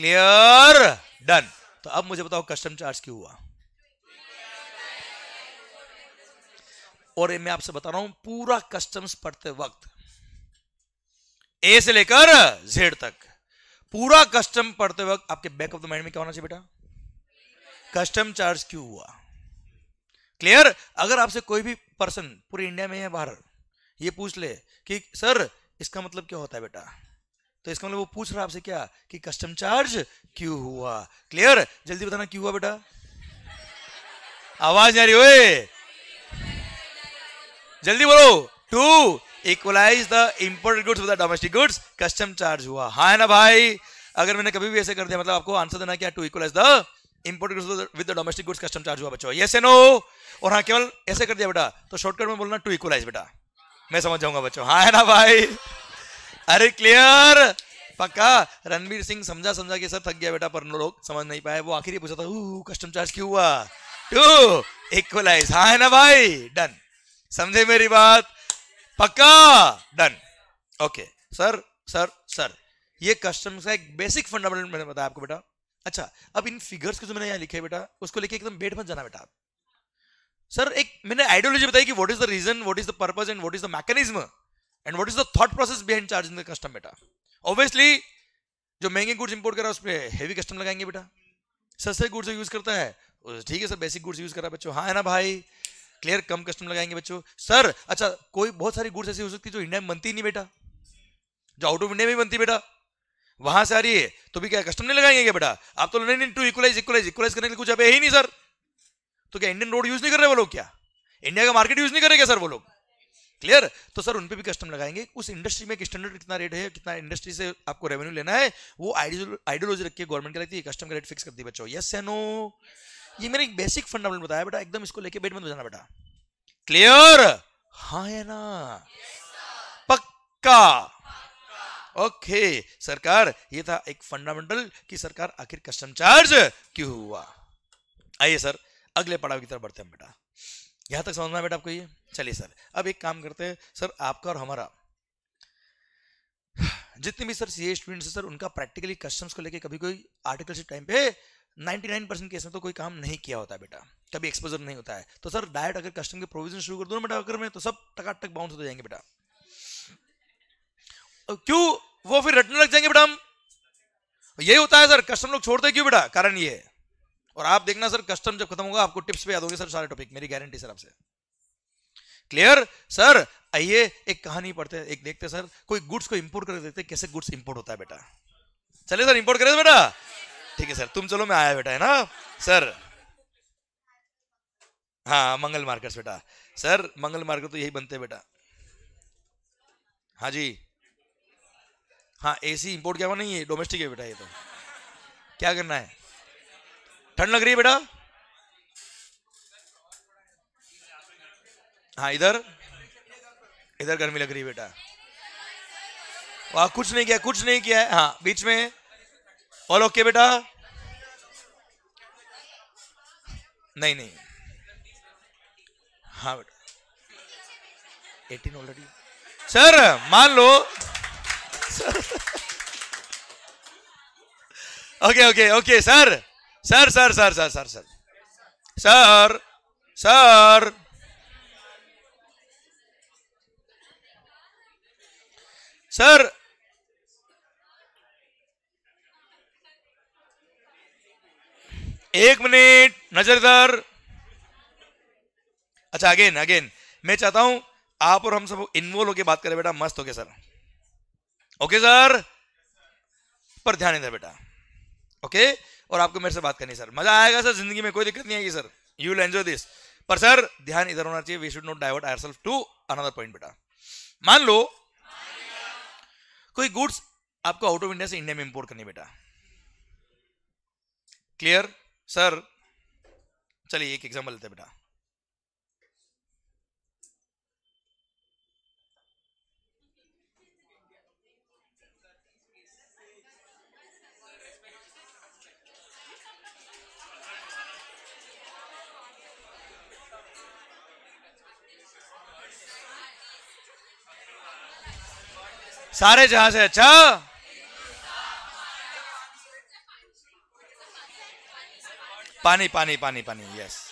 क्लियर डन तो अब मुझे बताओ कस्टम चार्ज क्यों हुआ और मैं आपसे बता रहा हूं पूरा कस्टम्स पढ़ते वक्त ए से लेकर जेड तक पूरा कस्टम पढ़ते वक्त आपके बैक ऑफ द माइंड में क्या होना चाहिए बेटा कस्टम चार्ज क्यों हुआ क्लियर अगर आपसे कोई भी पर्सन पूरे इंडिया में या बाहर ये पूछ ले कि सर इसका मतलब क्या होता है बेटा तो इसका मतलब वो पूछ रहा आपसे क्या कि कस्टम चार्ज क्यों हुआ क्लियर जल्दी बताना क्यों हुआ बेटा आवाज आ रही हो जल्दी बोलो to equalise the imported goods with the domestic goods custom charge हुआ हाँ ना भाई अगर मैंने कभी भी ऐसे कर दिया मतलब आपको आंसर देना क्या to equalise the imported goods with the domestic goods custom charge हुआ बच्चों यस नो और हाँ केवल ऐसे कर दिया बेटा तो शॉर्टकट में बोलना टू इक्वलाइज बेटा मैं समझ जाऊंगा बच्चों हाँ है ना भाई अरे क्लियर पक्का रणबीर सिंह समझा समझा के सब थक गया बेटा पर लोग समझ नहीं पाए वो आखिर ही पूछा था कस्टम चार्ज क्यों हुआ टू इक्वलाइज हाँ है ना भाई डन समझे मेरी बात पक्का done okay sir sir sir ये कस्टम्स का एक बेसिक फंडामेंटल मैंने बताया आपको बेटा अच्छा अब इन फिगर्स के जो मैंने यहाँ लिखे बेटा उसको लेके एकदम बेट मत जाना बेटा आप सर एक मैंने आइडियोलॉजी बताई कि what is the reason what is the purpose and what is the mechanism and what is the thought process behind charge in the custom बेटा ऑब्वियसली जो महंगे गुड्स इंपोर्ट करा उस पर हैवी कस्टम लगाएंगे बेटा सस्ते गुड्स यूज करता है ठीक है सर बेसिक गुड्स यूज करा बच्चों हाँ है ना भाई क्लियर कम कस्टमर लगाएंगे बच्चों सर अच्छा कोई बहुत सारी गुड्स ऐसी हो सकती है जो इंडिया में बनती नहीं बेटा जो आउट ऑफ इंडिया में बनती बेटा वहां से आ रही है तो भी क्या कस्टम नहीं लगाएंगे क्या बेटा आप तो नहीं टू इक्वलाइज इक्वलाइज इक्वलाइज करने के लिए कुछ अब ही नहीं सर तो क्या इंडियन रोड यूज नहीं कर रहे वो लोग क्या इंडिया का मार्केट यूज नहीं क्या सर वो लोग क्लियर तो सर उनपे भी कस्टम लगाएंगे उस इंडस्ट्री में स्टैंडर्ड कितना रेट है कितना इंडस्ट्री से आपको रेवेन्यू लेना है वो आइडियोलॉजी रखिए गवर्नमेंट के लगती है कस्टम का रेट फिक्स करती है बच्चों यस या नो ये एक बेसिक फंडामेंटल बताया बेटा एकदम इसको लेके बेट मत बजाना बेटा क्लियर हा है ना yes, पक्का ओके okay, सरकार ये था एक फंडामेंटल कि सरकार आखिर कस्टम चार्ज क्यों हुआ आइए सर अगले पड़ाव की तरफ बढ़ते हैं बेटा यहां तक समझना बेटा आपको ये चलिए सर अब एक काम करते हैं सर आपका और हमारा जितने भी सर सी स्टूडेंट्स हैं सर उनका प्रैक्टिकली कस्टम्स को लेके कभी कोई आर्टिकल टाइम पे 99% केस में तो कोई काम नहीं किया होता है बेटा कभी एक्सपोजर नहीं होता है तो सर डायरेक्ट अगर कस्टम के प्रोविजन शुरू कर दो ना बेटा अगर में तो सब टकाटक बाउंस होते जाएंगे बेटा क्यों वो फिर रटने लग जाएंगे बेटा हम यही होता है सर कस्टम लोग छोड़ते क्यों बेटा कारण ये और आप देखना सर कस्टम जब खत्म होगा आपको टिप्स पे याद होंगे सर सारे टॉपिक मेरी गारंटी सर आपसे क्लियर सर आइए एक कहानी पढ़ते एक देखते सर कोई गुड्स को इंपोर्ट कर देते कैसे गुड्स इंपोर्ट होता है बेटा चले सर इंपोर्ट करे बेटा ठीक है सर तुम चलो मैं आया बेटा है ना सर हाँ मंगल मार्केट बेटा सर मंगल मार्केट तो यही बनते हैं बेटा हाँ जी हाँ एसी इंपोर्ट क्या हुआ नहीं है डोमेस्टिक है बेटा ये तो क्या करना है ठंड लग रही है बेटा हाँ इधर इधर गर्मी लग रही है बेटा वाह कुछ नहीं किया कुछ नहीं किया है हाँ बीच में ऑल ओके बेटा नहीं नहीं हाँ बेटा एटीन ऑलरेडी सर मान लो okay okay okay sir sir sir sir sir sir sir sir sir sir एक मिनट नजर इधर अच्छा अगेन अगेन मैं चाहता हूं आप और हम सब इन्वॉल्व होकर बात करें बेटा मस्त हो गया सर ओके सर पर ध्यान इधर बेटा ओके और आपको मेरे से बात करनी सर मजा आएगा सर जिंदगी में कोई दिक्कत नहीं आएगी sir you will enjoy this पर सर ध्यान इधर होना चाहिए we should not divert yourself to another point बेटा मान लो कोई गुड्स आपको आउट ऑफ इंडिया से इंडिया में इंपोर्ट करनी बेटा क्लियर सर चलिए एक एग्जाम्पल लेते बेटा सारे जहां से अच्छा Pani, pani, pani, pani. Yes.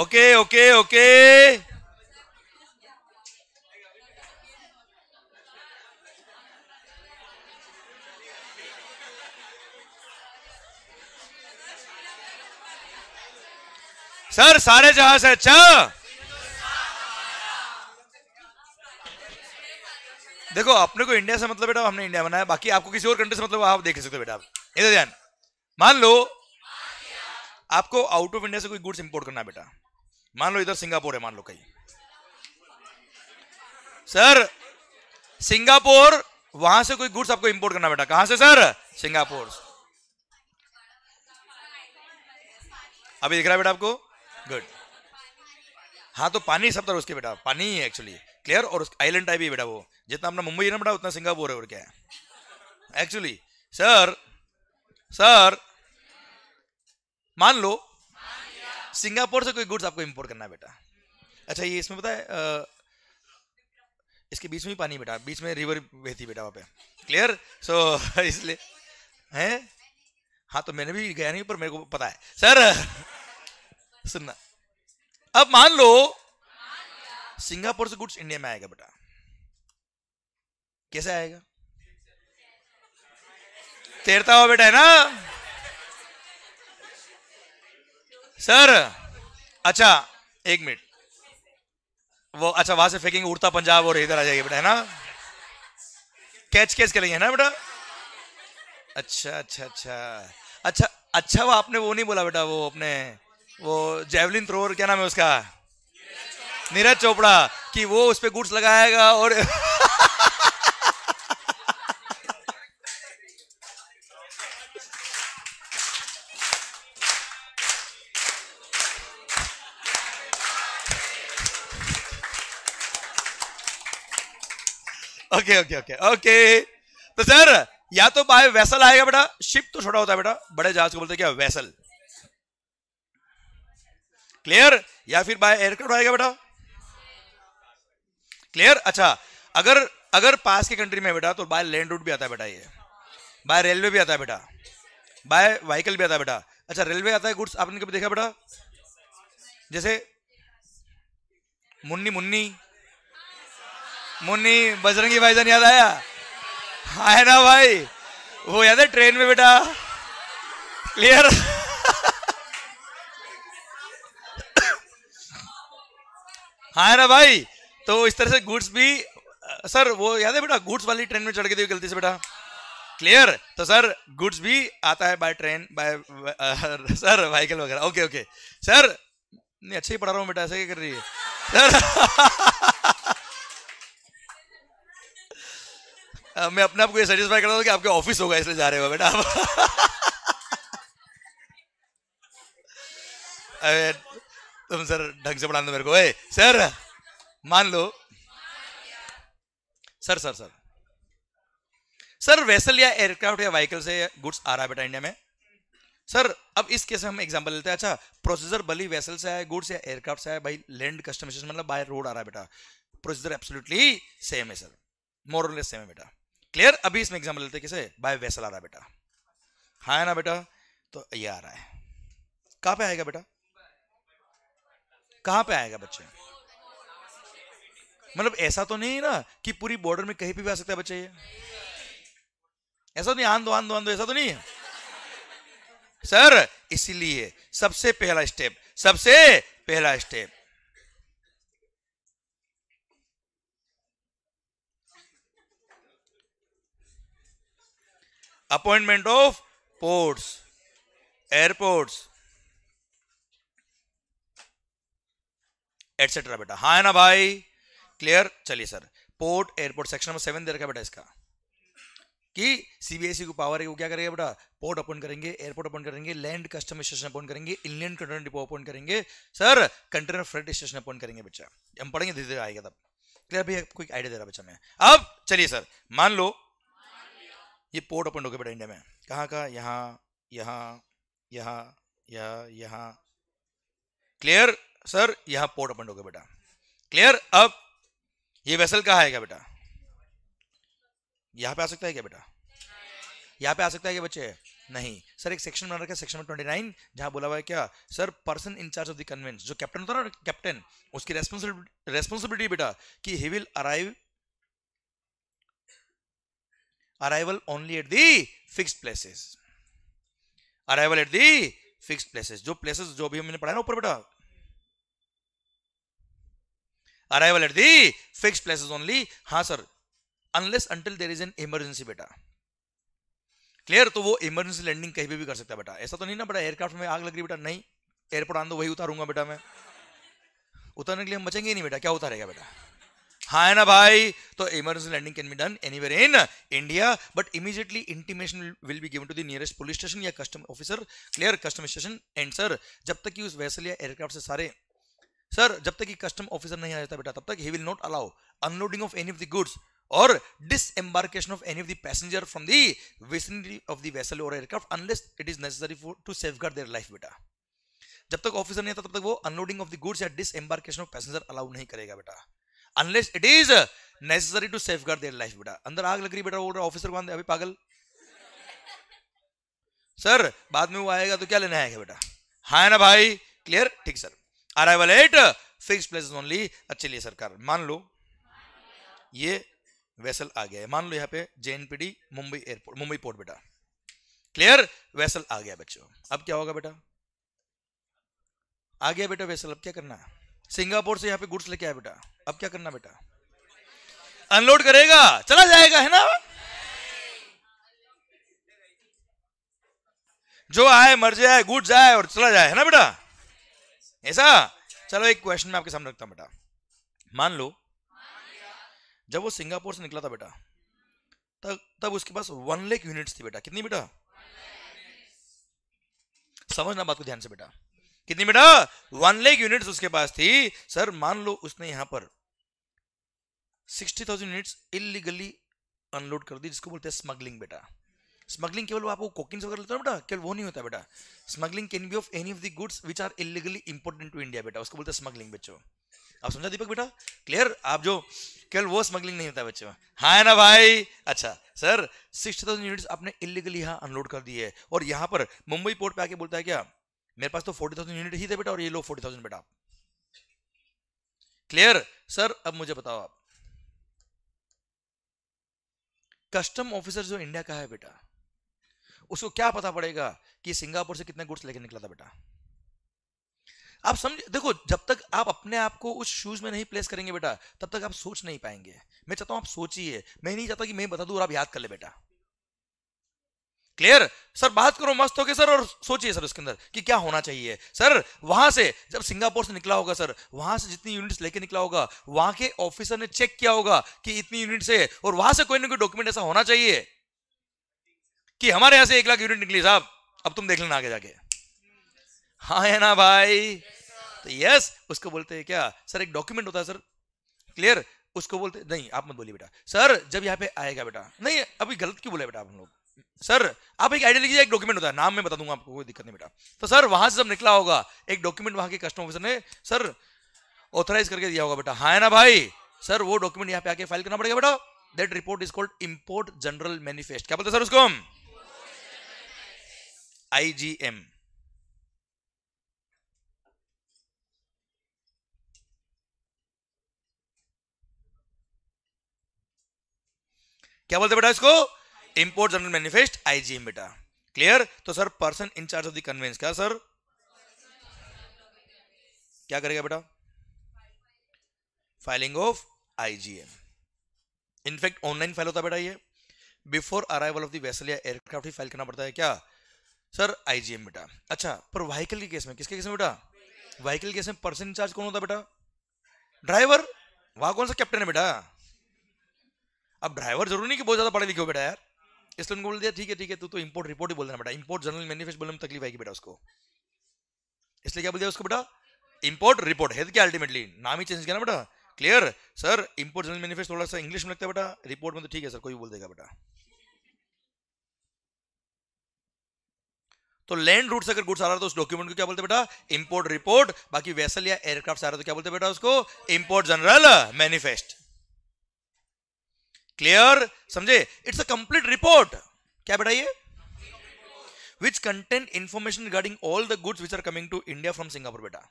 Okay okay okay sir सारे जहां से अच्छा देखो अपने को इंडिया से मतलब बेटा हमने इंडिया बनाया बाकी आपको किसी और कंट्री से मतलब आप देख सकते हो बेटा आप इधर तो ध्यान मान लो आपको आउट ऑफ इंडिया से कोई गुड्स इंपोर्ट करना बेटा मान लो इधर सिंगापुर है मान लो कहीं सर सिंगापुर वहां से कोई गुड्स आपको इंपोर्ट करना बेटा कहां से सर सिंगापुर अभी दिख रहा है बेटा आपको गुड हाँ तो पानी सब तरह उसके बेटा पानी ही है एक्चुअली क्लियर और आइलैंड टाइप ही बेटा वो जितना अपना मुंबई है ना बेटा उतना सिंगापुर है और क्या है एक्चुअली सर सर मान लो सिंगापुर से कोई गुड्स आपको इम्पोर्ट करना है बेटा अच्छा ये इसमें पता है इसके बीच में ही पानी बेटा बीच में रिवर बहती बेटा वहाँ पे क्लियर सो so, [LAUGHS] इसलिए हैं हाँ तो मैंने भी गया नहीं पर मेरे को पता है सर सुनना अब मान लो सिंगापुर से गुड्स इंडिया में आएगा बेटा कैसे आएगा तैरता हुआ बेटा है ना सर अच्छा एक मिनट वो अच्छा वहां से फेंकेंगे उड़ता पंजाब और इधर आ जाएगी बेटा है ना कैच कैच करेंगे है ना बेटा अच्छा अच्छा अच्छा अच्छा अच्छा वो आपने वो नहीं बोला बेटा वो अपने वो जेवलिन थ्रोर क्या नाम है उसका नीरज चोपड़ा कि वो उस पर गुड्स लगाएगा और ओके ओके ओके ओके तो सर या तो बाहर वैसल आएगा बेटा शिप तो छोटा होता है बेटा बड़े जहाज को बोलते क्या वैसल क्लियर या फिर बाय एयरक्राफ्ट आएगा बेटा क्लियर अच्छा अगर अगर पास के कंट्री में बेटा तो बाय लैंड रूट भी आता है बेटा ये बाय रेलवे भी आता है बेटा बाय व्हीकल भी आता है बेटा अच्छा रेलवे आता है गुड्स आपने कभी देखा बेटा जैसे मुन्नी मुन्नी मुन्नी बजरंगी भाईजान याद आया हाँ है ना भाई वो याद है ट्रेन में बेटा क्लियर हाँ है ना भाई तो इस तरह से गुड्स भी सर वो याद है बेटा गुड्स वाली ट्रेन में चढ़ के दी गलती से बेटा क्लियर तो सर गुड्स भी आता है by train by sir vehicle वगैरह ओके ओके सर नहीं अच्छा ही पढ़ा रहा हूँ बेटा ऐसे क्या कर रही है सर [LAUGHS] मैं अपने आप को ये सेटिस्फाई करता हूँ कि आपके ऑफिस होगा इसलिए जा रहे हो बेटा आप [LAUGHS] अरे तुम सर ढंग से पढ़ा दो मेरे को ए सर मान लो sir sir sir sir vessel या एयरक्राफ्ट या व्हीकल से गुड्स आ रहा है बेटा इंडिया में सर अब इस केस में हम एग्जांपल लेते हैं अच्छा प्रोसेसर भली वेसल से आए गुड्स या एयरक्राफ्ट से आए भाई लैंड कस्टमाइजेशन मतलब बाय रोड आ रहा है बेटा प्रोसीजर एब्सोल्युटली सेम है सर मोरलेस सेम है बेटा क्लियर अभी इसमें एग्जाम्पल लेते किसे बाय वेसल आ रहा है बेटा हाँ है ना बेटा तो ये आ रहा है कहाँ पे आएगा बेटा कहाँ पे आएगा बच्चे मतलब ऐसा तो नहीं ना कि पूरी बॉर्डर में कहीं पे भी आ सकता है बच्चे ये ऐसा तो नहीं दो आन दो ऐसा तो नहीं है सर इसीलिए सबसे पहला स्टेप सबसे पहला step appointment of ports airports etcetera बेटा हाँ है ना भाई क्लियर चलिए sir port airport section number seven दे रखा बेटा इसका कि सीबीएसई e को पावर है वो क्या करेगा बेटा पोर्ट ओपन करेंगे एयरपोर्ट ओपन करेंगे लैंड कस्टम स्टेशन अपॉइंट करेंगे इंडियन कंटेनर डिपो ओपन करेंगे sir container freight station appoint करेंगे बच्चा हम पढ़ेंगे धीरे धीरे आएगा तब क्लियर भैया कोई आइडिया दे रहा बच्चा मैं अब चलिए सर मान लो ये पोर्ट ओपन हो गया बेटा इंडिया में कहाँ का यहाँ यहाँ यहाँ यहाँ यहाँ क्लियर सर यहाँ पोर्ट ओपन हो गया बेटा क्लियर अब ये वेसल कहाँ आएगा बेटा यहाँ पे आ सकता है क्या बेटा यहाँ पे आ सकता है क्या बच्चे नहीं सर एक सेक्शन बना रखा है सेक्शन में ट्वेंटी नाइन जहाँ बोला हुआ है क्या sir person incharge of the conveyance जो कैप्टन होता है ना कैप्टन उसकी रेस्पॉन्सिबिलिटी बेटा कि he will arrive arrival only at the fixed places arrival at the fixed places जो places जो भी हमने पढ़ा ना ऊपर बेटा arrival at the fixed places only हाँ sir unless until there is an emergency बेटा क्लियर तो वो इमरजेंसी लैंडिंग कहीं भी, कर सकता है बेटा ऐसा तो नहीं ना बेटा एयरक्राफ्ट में आग लग रही बेटा नहीं एयरपोर्ट आंदो वही उतारूंगा बेटा मैं उतारने के लिए हम बचेंगे ही नहीं बेटा क्या उतारेगा बेटा हाँ है ना भाई तो emergency landing can be done anywhere in India but immediately intimation will be given to the nearest police station या custom officer clear custom station and sir जब तक कि उस वैसल या एयरक्राफ्ट से सारे सर जब तक कि कस्टम ऑफिसर नहीं आ जाता बेटा तब तक he will not allow unloading of any of the goods और disembarkation of any of the passenger from the वेसनरी ऑफ द वैसल और aircraft unless it is necessary for to safe their life बेटा जब तक officer नहीं आता तब तक वो अनलोडिंग ऑफ द गुड्स या disembarkation of passenger allow नहीं करेगा बेटा unless it is necessary to safeguard their life बेटा अंदर आग लग रही बेटा बोल रहा ऑफिसर को कौन अभी पागल सर बाद में वो आएगा तो क्या लेने आएगा बेटा हाँ ना भाई क्लियर ठीक sir arrival at fix place only अच्छे लिए सरकार मान लो ये वेसल आ गया है मान लो यहाँ पे JNPD Mumbai airport Mumbai port बेटा क्लियर वेसल आ गया बच्चों अब क्या होगा बेटा आ गया बेटा वेसल अब क्या करना है सिंगापुर से यहाँ पे गुड्स लेके आया बेटा अब क्या करना बेटा अनलोड करेगा चला जाएगा है ना जो आए मर जाए गुड जाए और चला जाए है ना बेटा ऐसा चलो एक क्वेश्चन मैं आपके सामने रखता हूं बेटा मान लो जब वो सिंगापुर से निकला था बेटा तब तब उसके पास वन लेख यूनिट्स थी बेटा कितनी बेटा समझना बात को ध्यान से बेटा कितनी बेटा वन लेख यूनिट उसके पास थी सर मान लो उसने यहां पर sixty thousand unit illegally unload कर दी जिसको बोलते हैं स्मगलिंग बेटा स्मगलिंग केवल आपको कोकिंग वगैरह लेता है बेटा केवल वो नहीं होता बेटा smuggling can be of any of the goods which are illegally important to India बेटा उसको बोलते हैं स्मगलिंग बच्चों आप समझा दीपक बेटा क्लियर आप जो केवल वो स्मगलिंग नहीं होता बच्चों हाँ है ना भाई अच्छा सर सिक्सटी थाउजेंड यूनिट्स आपने इलीगली यहाँ अनलोड कर दी है और यहाँ पर मुंबई पोर्ट पे आके बोलता है क्या मेरे पास तो फोर्टी थाउजेंड यूनिट ही थे बेटा और ये लोग फोर्टी थाउजेंड बेटा क्लियर सर अब मुझे बताओ आप कस्टम ऑफिसर जो इंडिया का है बेटा उसको क्या पता पड़ेगा कि सिंगापुर से कितने गुड्स लेके निकला था बेटा आप समझ देखो जब तक आप अपने आप को उस शूज में नहीं प्लेस करेंगे बेटा तब तक आप सोच नहीं पाएंगे मैं चाहता हूं आप सोचिए मैं नहीं चाहता कि मैं बता दूं और आप याद कर ले बेटा क्लियर सर बात करो मस्त हो गए सर और सोचिए सर उसके अंदर कि क्या होना चाहिए सर वहां से जब सिंगापुर से निकला होगा सर वहां से जितनी यूनिट्स लेके निकला होगा वहां के ऑफिसर ने चेक किया होगा कि इतनी यूनिट से और वहां से कोई ना कोई डॉक्यूमेंट ऐसा होना चाहिए कि हमारे यहां से एक लाख यूनिट निकली साहब अब तुम देख लेना आगे जाके हाँ है ना भाई तो यस उसको बोलते हैं क्या सर एक डॉक्यूमेंट होता है सर क्लियर उसको बोलते नहीं आप मत बोलिए बेटा सर जब यहाँ पे आएगा बेटा नहीं अभी गलत क्यों बोले बेटा आप लोग सर आप एक आइडिया लीजिए एक डॉक्यूमेंट होता है नाम मैं बता दूंगा आपको कोई दिक्कत नहीं बेटा तो सर वहां से जब निकला होगा एक डॉक्यूमेंट वहां के कस्टम ऑफिसर ने सर ऑथराइज करके दिया होगा बेटा हाँ है ना भाई सर वो डॉक्यूमेंट यहाँ पे आके फाइल करना पड़ेगा बेटा that report is called import general manifest क्या बोलते सर उसको हम आई क्या बोलते बेटा इसको इंपोर्ट जनरल मैनिफेस्ट IGM बेटा क्लियर तो sir person incharge of the conveyance क्या सर क्या करेगा बेटा filing of IGM in fact online file होता बेटा ये before arrival of the vessel या एयरक्राफ्ट ही फाइल करना पड़ता है क्या सर आईजीएम बेटा अच्छा पर व्हीकल के केस में किसके केस में बेटा व्हीकल केस में पर्सन इंचार्ज कौन होता बेटा ड्राइवर वहां कौन सा कैप्टन है बेटा अब ड्राइवर जरूरी नहीं कि बहुत ज्यादा पढ़े लिखे हो बेटा यार इसलिए उनको बोल दिया ठीक है ठीक है तू तो इम्पोर्ट रिपोर्ट ही बोल देना बेटा इम्पोर्ट जनरल मैनिफेस्ट बोलने में तकलीफ आएगी बेटा उसको इसलिए क्या बोल दिया उसको बेटा इम्पोर्ट रिपोर्ट है क्या अल्टीमेटली नाम ही चेंज किया ना बेटा clear sir import general manifest थोड़ा सा इंग्लिश में लगता है बेटा रिपोर्ट में तो ठीक है सर कोई बोल देगा बेटा तो लैंड रूट से अगर गुड्स आ रहा है तो उस डॉक्यूमेंट को क्या बोलते बेटा इंपोर्ट रिपोर्ट बाकी वेसल या एयरक्राफ्ट आ रहा है तो क्या बोलते बेटा उसको इंपोर्ट जनरल मैनिफेस्ट क्लियर समझे इट्स अ कंप्लीट रिपोर्ट क्या बेटा ये which contain information regarding all the goods which are coming to India from Singapore बेटा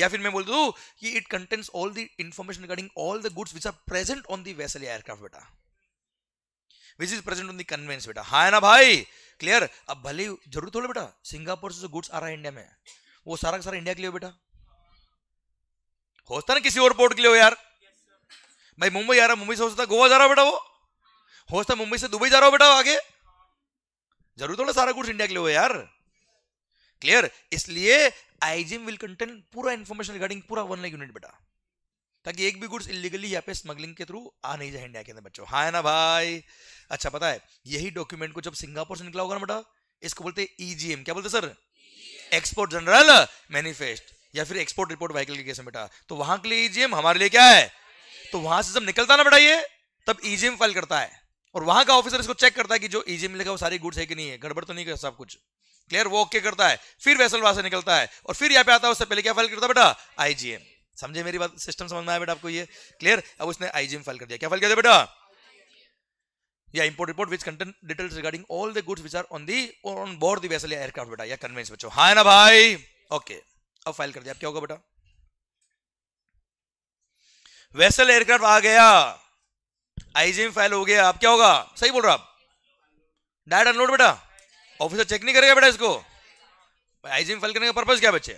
या फिर मैं बोल दू कि it contents all the information regarding all the goods which are present on the vessel aircraft बेटा which is present on the conveyance बेटा हा है ना भाई क्लियर अब भले जरूर थोड़ा बेटा सिंगापुर से जो गुड्स आ रहा है इंडिया में वो सारा का सारा इंडिया के लिए बेटा होता ना किसी और पोर्ट के लिए हो यार भाई मुंबई आ रहा मुंबई से हो सकता गोवा जा रहा बेटा वो हो सकता मुंबई से दुबई जा रहा हो बेटा आगे जरूर थोड़ा सारा गुड्स इंडिया के लिए हो यार क्लियर इसलिए आईजीएम विल कंटेन पूरा इन्फॉर्मेशन रिगार्डिंग पूरा वन लाइक यूनिट बेटा ताकि एक भी गुड्स इलीगली यहाँ पे स्मगलिंग के थ्रू आ नहीं जाए इंडिया के अंदर बच्चों हाँ है ना भाई अच्छा पता है यही डॉक्यूमेंट को जब सिंगापुर से निकला होगा ना बेटा इसको बोलते ईजीएम e क्या बोलते सर एक्सपोर्ट जनरल मैनिफेस्ट या फिर एक्सपोर्ट रिपोर्ट व्हीकल के केस में बेटा तो वहां के लिए ईजीएम e हमारे लिए क्या है तो वहां से जब निकलता ना बताइए तब ईजीएम e फाइल करता है और वहां का ऑफिसर इसको चेक करता है कि जो ईजीएम e लिखा वो सारी गुड्स है कि नहीं है गड़बड़ तो नहीं कर सब कुछ क्लियर वो ओके करता है फिर वैसल वहां से निकलता है और फिर यहाँ पे आता है उससे पहले क्या फाइल करता है बेटा आईजीएम समझे मेरी बात सिस्टम समझ में आया बेटा आपको ये क्लियर अब उसने आईजीएम फाइल कर दिया क्या फाइल कर दिया बेटा या import report which content details regarding all the goods which are on the on board the vessel aircraft बेटा या कन्वेंस बच्चों हाँ ना भाई ओके अब फाइल कर दिया अब क्या होगा बेटा वेसल एयरक्राफ्ट आ गया आईजीएम फाइल हो गया आप क्या होगा सही बोल रहे आप डायरेक्ट अनलोड बेटा ऑफिसर चेक नहीं करेगा बेटा इसको आईजीएम फाइल करने का पर्पज क्या बच्चे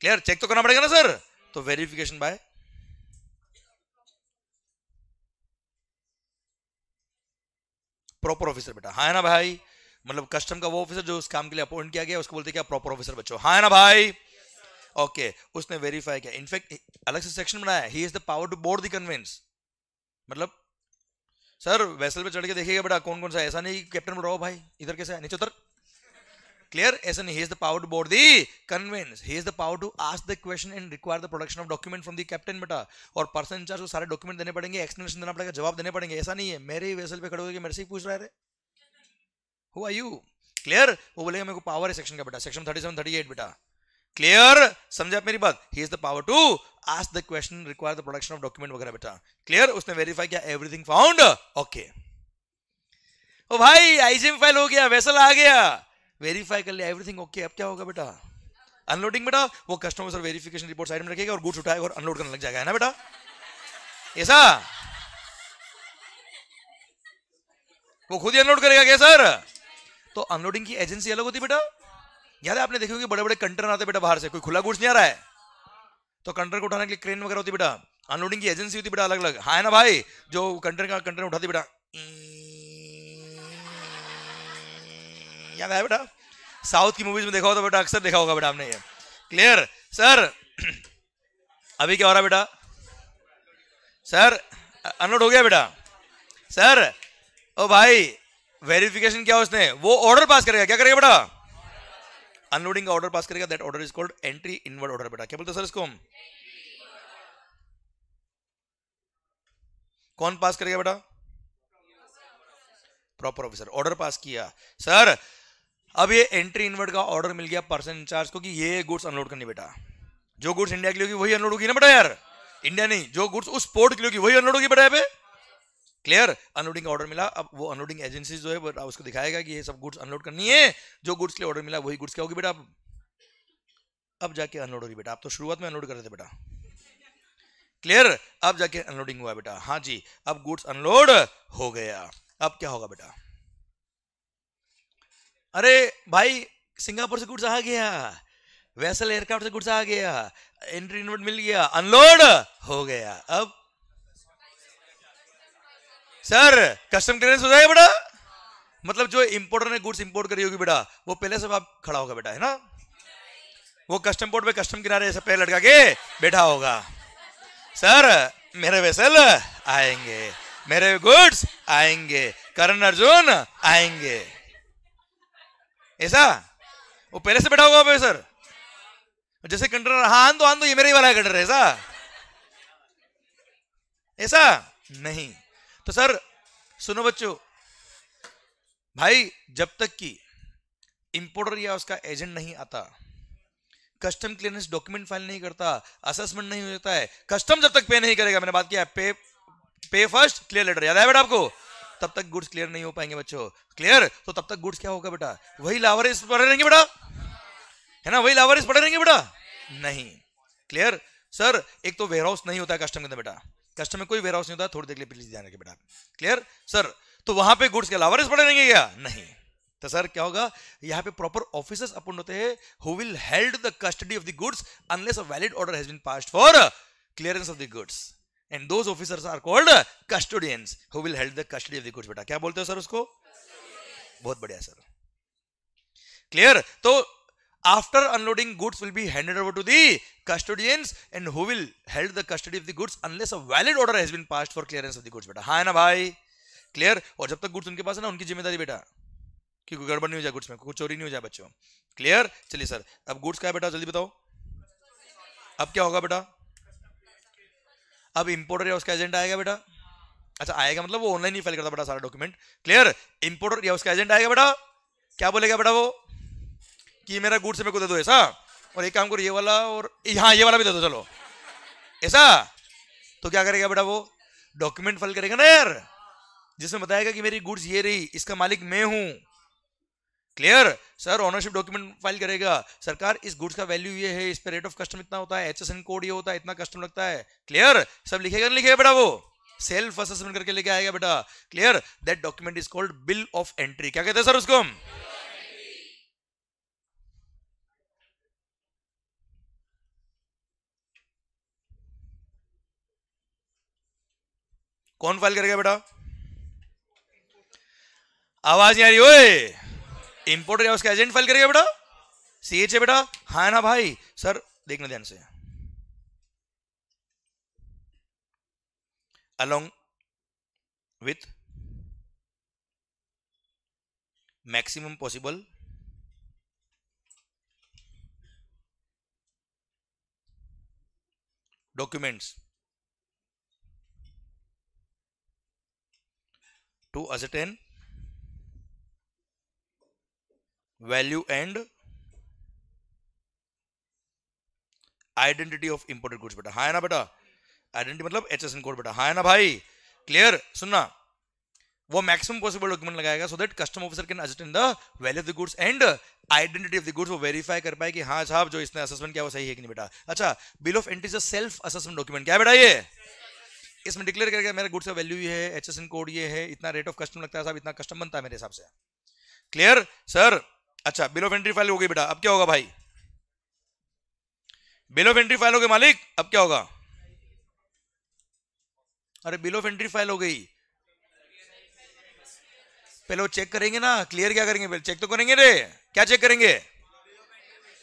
क्लियर चेक तो करना पड़ेगा ना सर तो वेरिफिकेशन बाय प्रॉपर ऑफिसर बेटा हाँ है ना भाई मतलब कस्टम का वो ऑफिसर जो उस काम के लिए अपॉइंट किया गया उसको बोलते क्या प्रॉपर ऑफिसर बच्चों हाँ है ना भाई ओके उसने वेरीफाई किया इनफैक्ट अलग से सेक्शन बनाया he is the power to board the conveyance मतलब सर वैसल पे चढ़ के देखिएगा बेटा कौन कौन सा ऐसा नहीं कैप्टन बोल भाई इधर कैसे नीचे उतर क्लियर ऐसा नहीं he is the power to board the conveyance he is the power to ask the question and require the production of document from the captain बेटा और पर्सन इंचार्ज को सारे डॉक्यूमेंट देने पड़ेंगे एक्सप्लेनेशन देना पड़ेगा जवाब देने पड़ेंगे ऐसा नहीं है मेरे ही वेसल पे खड़े होकर मेरे से ही पूछ रहे है हु आर यू क्लियर वो बोलेगा मेरे को पावर है सेक्शन का बेटा section thirty seven thirty eight बेटा क्लियर समझे आप मेरी बात he is the power to ask the question require the production of document वगैरह बेटा क्लियर उसने वेरीफाई किया एवरीथिंग फाउंड ओके ओ भाई आईजीएम फाइल हो गया वैसल आ गया वेरीफाई कर लिया एवरीथिंग ओके अब क्या होगा बेटा अनलोडिंग बेटा वो customer sir verification report side में रखेगा और गुड्स उठाएगा और अनलोड करने लग जाएगा है ना बेटा ऐसा वो खुद ही अनलोड करेगा क्या सर तो अनलोडिंग की एजेंसी अलग होती बेटा याद है आपने देखी होगी बड़े बड़े कंटर आते बेटा बाहर से कोई खुला गुड्स नहीं आ रहा है तो कंटर को उठाने के लिए क्रेन वगैरह होती बेटा अनलोडिंग की एजेंसी होती बेटा अलग अलग हाँ है ना भाई जो कंटर का कंटर उठाती बेटा याद है बेटा साउथ की मूवीज में देखा होता तो बेटा अक्सर देखा होगा बेटा आपने ये क्लियर सर [CLEARS THROAT] अभी क्या हो रहा बेटा सर अनलोड हो गया बेटा सर ओ भाई वेरिफिकेशन क्या उसने वो ऑर्डर पास करेगा क्या करेगा बेटा अनलोडिंग का ऑर्डर पास करेगा that order is called entry inward order बेटा क्या बोलते सर इसको हम कौन पास करेगा बेटा प्रॉपर ऑफिसर ऑर्डर पास किया सर अब ये एंट्री इनवर्ड का ऑर्डर मिल गया पर्सन इंचार्ज को कि ये गुड्स अनलोड करनी बेटा जो गुड्स इंडिया के लिए होगी वही अनलोड होगी ना बेटा यार इंडिया नहीं जो गुड्स उस पोर्ट के लिए होगी वही अनलोड होगी बेटा यहाँ पे क्लियर अनलोडिंग ऑर्डर मिला अब वो अनलोडिंग एजेंसी जो है वो उसको दिखाएगा कि ये सब गुड्स अनलोड करनी है जो गुड्स के लिए ऑर्डर मिला वही गुड्स क्या होगी बेटा अब जाके अनलोड हो रही बेटा आप तो शुरुआत में अनलोड कर रहे थे बेटा क्लियर अब जाके अनलोडिंग हुआ बेटा हाँ जी अब गुड्स अनलोड हो गया अब क्या होगा बेटा अरे भाई सिंगापुर से गुड्स आ गया वैसल एयरक्राफ्ट से गुड्स आ गया एंट्री इनवर्ट मिल गया अनलोड हो गया अब सर कस्टम क्लियरेंस हो जाएगा बेटा मतलब जो इंपोर्टर ने गुड्स इंपोर्ट करी होगी बेटा वो पहले से आप खड़ा होगा बेटा है ना वो कस्टम पोर्ट पे कस्टम किनारे ऐसे पहले लटका के बैठा होगा सर मेरे वेसल आएंगे मेरे गुड्स आएंगे करण अर्जुन आएंगे ऐसा वो पहले से बैठा होगा पे सर जैसे कंटेनर हाँ आन दो आन दो ये मेरे ही वाला है कंटेनर ऐसा ऐसा नहीं तो सर सुनो बच्चों भाई जब तक कि इंपोर्टर या उसका एजेंट नहीं आता कस्टम क्लियरेंस डॉक्यूमेंट फाइल नहीं करता असेसमेंट नहीं होता है कस्टम जब तक पे नहीं करेगा मैंने बात किया पे पे फर्स्ट क्लियर लेटर याद है बेटा आपको तब तक गुड्स क्लियर नहीं हो पाएंगे बच्चों क्लियर तो तब तक गुड्स क्या होगा बेटा वही लावारिस पढ़े रहेंगे बेटा है ना वही लावारिस पढ़े रहेंगे बेटा नहीं क्लियर सर एक तो वेयर हाउस नहीं होता है कस्टम के अंदर बेटा कस्टम में कोई वेयर हाउस नहीं होता थोड़ी देर के लिए प्लीज ध्यान रखिए बेटा क्लियर सर तो वहां पे गुड्स के अलावा पड़े रहेंगे क्या नहीं तो सर क्या होगा यहाँ पे प्रॉपर ऑफिसर्स अपॉइंट होते हैं who will held the custody of the goods unless a valid order has been passed for clearance of the goods and those officers are called custodians who will held the custody of the goods बेटा क्या बोलते हो sir उसको बहुत बढ़िया sir clear तो after unloading goods will be handed over to the custodians and who will held the custody of the goods unless a valid order has been passed for clearance of the goods beta ha na bhai clear aur jab tak goods unke paas hai na unki zimmedari beta ki koi gadbad nahi ho jaye goods mein koi chori nahi ho jaye bachcho clear chaliye sir ab goods ka hai beta jaldi batao ab kya hoga beta ab importer ya uska agent aayega beta अच्छा आएगा मतलब वो online ही file करता बेटा सारा document clear importer या उसका agent आएगा बेटा क्या बोलेगा बेटा वो कि मेरा गुड से मेरे को दे दो ऐसा और एक काम करो ये वाला और हाँ ये वाला भी दे दो चलो ऐसा तो क्या करेगा बेटा वो डॉक्यूमेंट फल करेगा ना यार जिसमें बताएगा कि मेरी गुड्स ये रही इसका मालिक मैं हूं clear sir ownership document file करेगा सरकार इस गुड्स का वैल्यू ये है इस पर रेट ऑफ कस्टम इतना होता है एचएसएन कोड ये होता है इतना कस्टम लगता है क्लियर सब लिखेगा ना लिखेगा बेटा वो सेल्फ असेसमेंट करके लेके आएगा बेटा clear that document is called bill of entry क्या कहते हैं सर उसको हम कौन फाइल करेगा बेटा आवाज नहीं आ रही ओए इंपोर्टर या उसका एजेंट फाइल करेगा बेटा सी एच है बेटा हाँ ना भाई सर देखना ध्यान से along with maximum possible documents to ascertain value and identity of imported goods बेटा हाँ है ना आइडेंटिटी मतलब एच एस एन कोड बेटा हाँ ना भाई क्लियर सुनना वो मैक्सिमम पॉसिबल डॉक्यूमेंट लगाएगा so that custom officer can assistant the value of the goods and identity of the goods वो वेरीफाई कर पाए कि हाँ साहब जो इसने असेसमेंट किया वो सही है कि नहीं बेटा अच्छा bill of entry self assessment document क्या बेटा ये इसमें डिक्लेयर करके मेरा गुड्स का वैल्यू ये है एच एस एन कोड ये है इतना रेट ऑफ कस्टम लगता है साहब इतना कस्टम बनता है मेरे हिसाब से क्लियर सर अच्छा बिल ऑफ एंट्री फाइल हो गई बेटा अब क्या होगा भाई बिल ऑफ एंट्री फाइल हो गए मालिक अब क्या होगा अरे बिल ऑफ एंट्री फाइल हो गई पहले वो चेक करेंगे ना क्लियर क्या करेंगे पहले चेक तो करेंगे रे क्या चेक करेंगे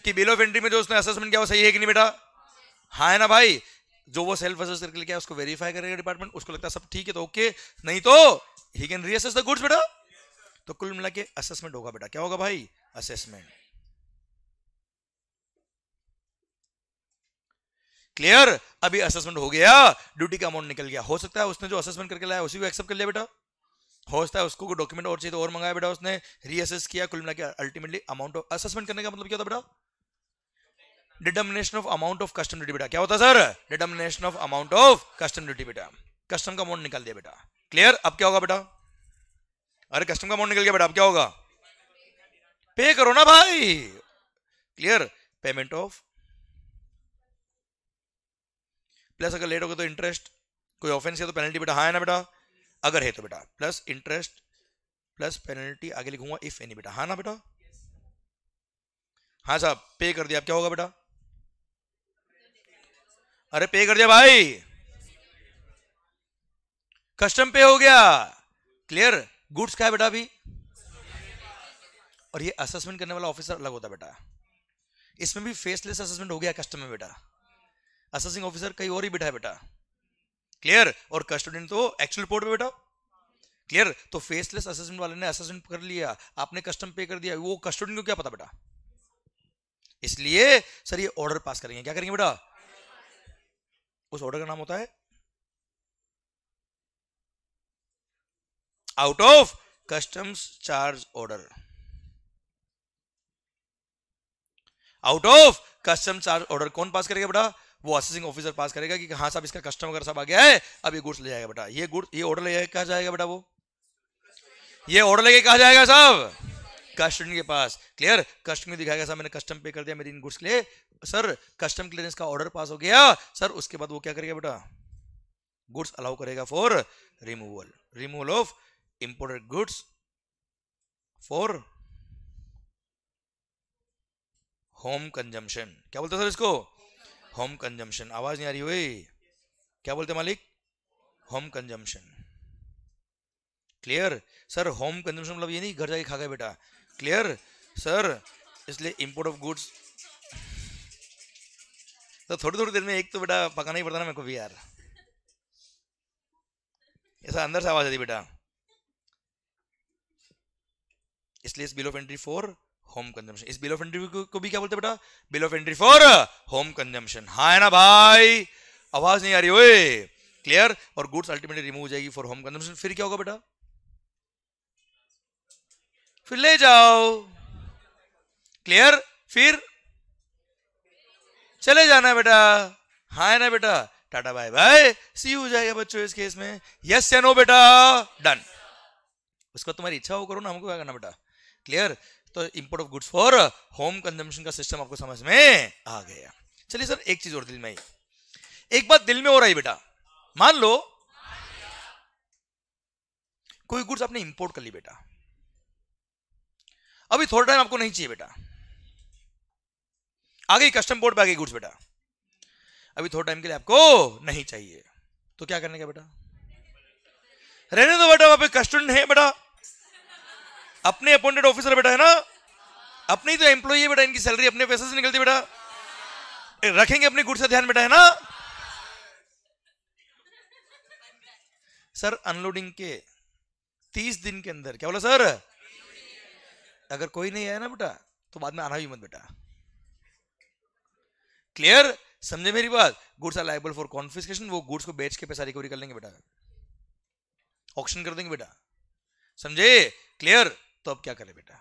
कि बिल ऑफ एंट्री में जो उसने असेसमेंट किया वो सही है कि नहीं बेटा हाँ है ना भाई जो वो सेल्फ असेसर के लिए क्या उसको वेरीफाई करेगा डिपार्टमेंट उसको लगता है सब ठीक है तो ओके नहीं तो he can reassess the goods बेटा तो कुल मिला के असेसमेंट होगा बेटा क्या होगा भाई असेसमेंट क्लियर अभी असेसमेंट हो गया ड्यूटी का अमाउंट निकल गया हो सकता है उसने जो असेसमेंट करके लाया उसी को एक्सेप्ट कर लिया बेटा हो सकता है उसको डॉक्यूमेंट और चाहिए तो और मंगाया बेटा उसने रीअसेस किया कुल मिला के अल्टीमेटली अमाउंट ऑफ असेसमेंट करने का मतलब क्या था बेटा determination of amount of custom duty बेटा क्या होता है sir determination of amount of custom duty बेटा कस्टम का अमाउंट निकाल दिया बेटा क्लियर अब क्या होगा बेटा अरे कस्टम का अमाउंट निकल गया बेटा अब क्या होगा पे करो ना भाई क्लियर पेमेंट ऑफ प्लस अगर लेट हो तो इंटरेस्ट कोई ऑफेंस है तो पेनल्टी बेटा हाँ है ना बेटा अगर है तो बेटा प्लस इंटरेस्ट प्लस पेनल्टी आगे लिखूंगा इफ एनी बेटा हाँ ना बेटा हाँ साहब पे कर दिया अब क्या होगा बेटा अरे पे कर दिया भाई कस्टम पे हो गया क्लियर गुड्स का है बेटा अभी और ये असेसमेंट करने वाला ऑफिसर अलग होता बेटा इसमें भी फेसलेस असेसमेंट हो गया कस्टम में बेटा असेसिंग ऑफिसर कहीं और ही बैठा है बेटा क्लियर और कस्टोडियन तो एक्चुअल रिपोर्ट में बैठा क्लियर तो फेसलेस असेसमेंट वाले ने असेसमेंट कर लिया आपने कस्टम पे कर दिया वो कस्टोडियन को क्या पता बेटा इसलिए सर ये ऑर्डर पास करेंगे क्या करेंगे बेटा उस ऑर्डर का नाम होता है out of customs charge order out of custom charge order कौन पास करेगा बेटा वो असेसिंग ऑफिसर पास करेगा कि हाँ साहब इसका कस्टम अगर सब आ गया है अब ये गुड्स ले जाएगा बेटा ये गुड्स ये ऑर्डर ले कहा जाएगा बेटा वो ये ऑर्डर लेके कहा जाएगा साहब कस्टमर के पास क्लियर कस्टमर दिखाएगा साहब मैंने कस्टम पे कर दिया मेरी इन गुड्स के लिए सर कस्टम क्लियरेंस का ऑर्डर पास हो गया सर उसके बाद वो क्या करेगा बेटा गुड्स अलाउ करेगा for removal removal of imported goods for home consumption क्या बोलते सर इसको होम कंजम्पशन आवाज नहीं आ रही हुई क्या बोलते मालिक home consumption clear sir home consumption मतलब ये नहीं घर जाके खा गए बेटा क्लियर सर इसलिए इंपोर्ट ऑफ गुड्स तो थोड़ी थोड़ी देर में एक तो बेटा पकाना ही पड़ता ना मेरे को भी यार ऐसा अंदर से आवाज आती बेटा इसलिए इस bill of entry for home consumption इस बिल ऑफ एंट्री को, भी क्या बोलते बेटा bill of entry for home consumption हाँ है ना भाई आवाज नहीं आ रही ओए क्लियर और गुड्स अल्टीमेटली रिमूव हो जाएगी फॉर होम कंजम्पशन फिर क्या होगा बेटा फिर ले जाओ क्लियर फिर चले जाना बेटा हाँ है ना बेटा टाटा बाय बाय सी हो जाएगा बच्चों इस केस में यस या नो बेटा डन उसको तुम्हारी इच्छा हो करो ना हमको क्या करना बेटा क्लियर तो import of goods for home consumption का सिस्टम आपको समझ में आ गया चलिए सर एक चीज और दिल में आई एक बात दिल में हो रहा है बेटा मान लो कोई गुड्स आपने इंपोर्ट कर ली बेटा अभी थोड़ा टाइम आपको नहीं चाहिए बेटा आ गई कस्टम बोर्ड पे आ गई गुड्स बेटा अभी थोड़ा टाइम के लिए आपको नहीं चाहिए तो क्या करने का बेटा रहने दो बेटा वहां पे कस्टम है बेटा अपने अपॉइंटेड ऑफिसर बेटा है ना अपनी तो एम्प्लॉई है बेटा इनकी सैलरी अपने पैसे से निकलती बेटा रखेंगे अपने गुड्स का ध्यान बेटा है ना सर अनलोडिंग के तीस दिन के अंदर क्या बोला सर अगर कोई नहीं आया ना बेटा तो बाद में आना भी मत बेटा क्लियर समझे मेरी बात goods are liable for confiscation वो गुड्स को बेच के पैसा रिकवरी कर लेंगे बेटा ऑप्शन कर देंगे बेटा समझे क्लियर तो अब क्या करें बेटा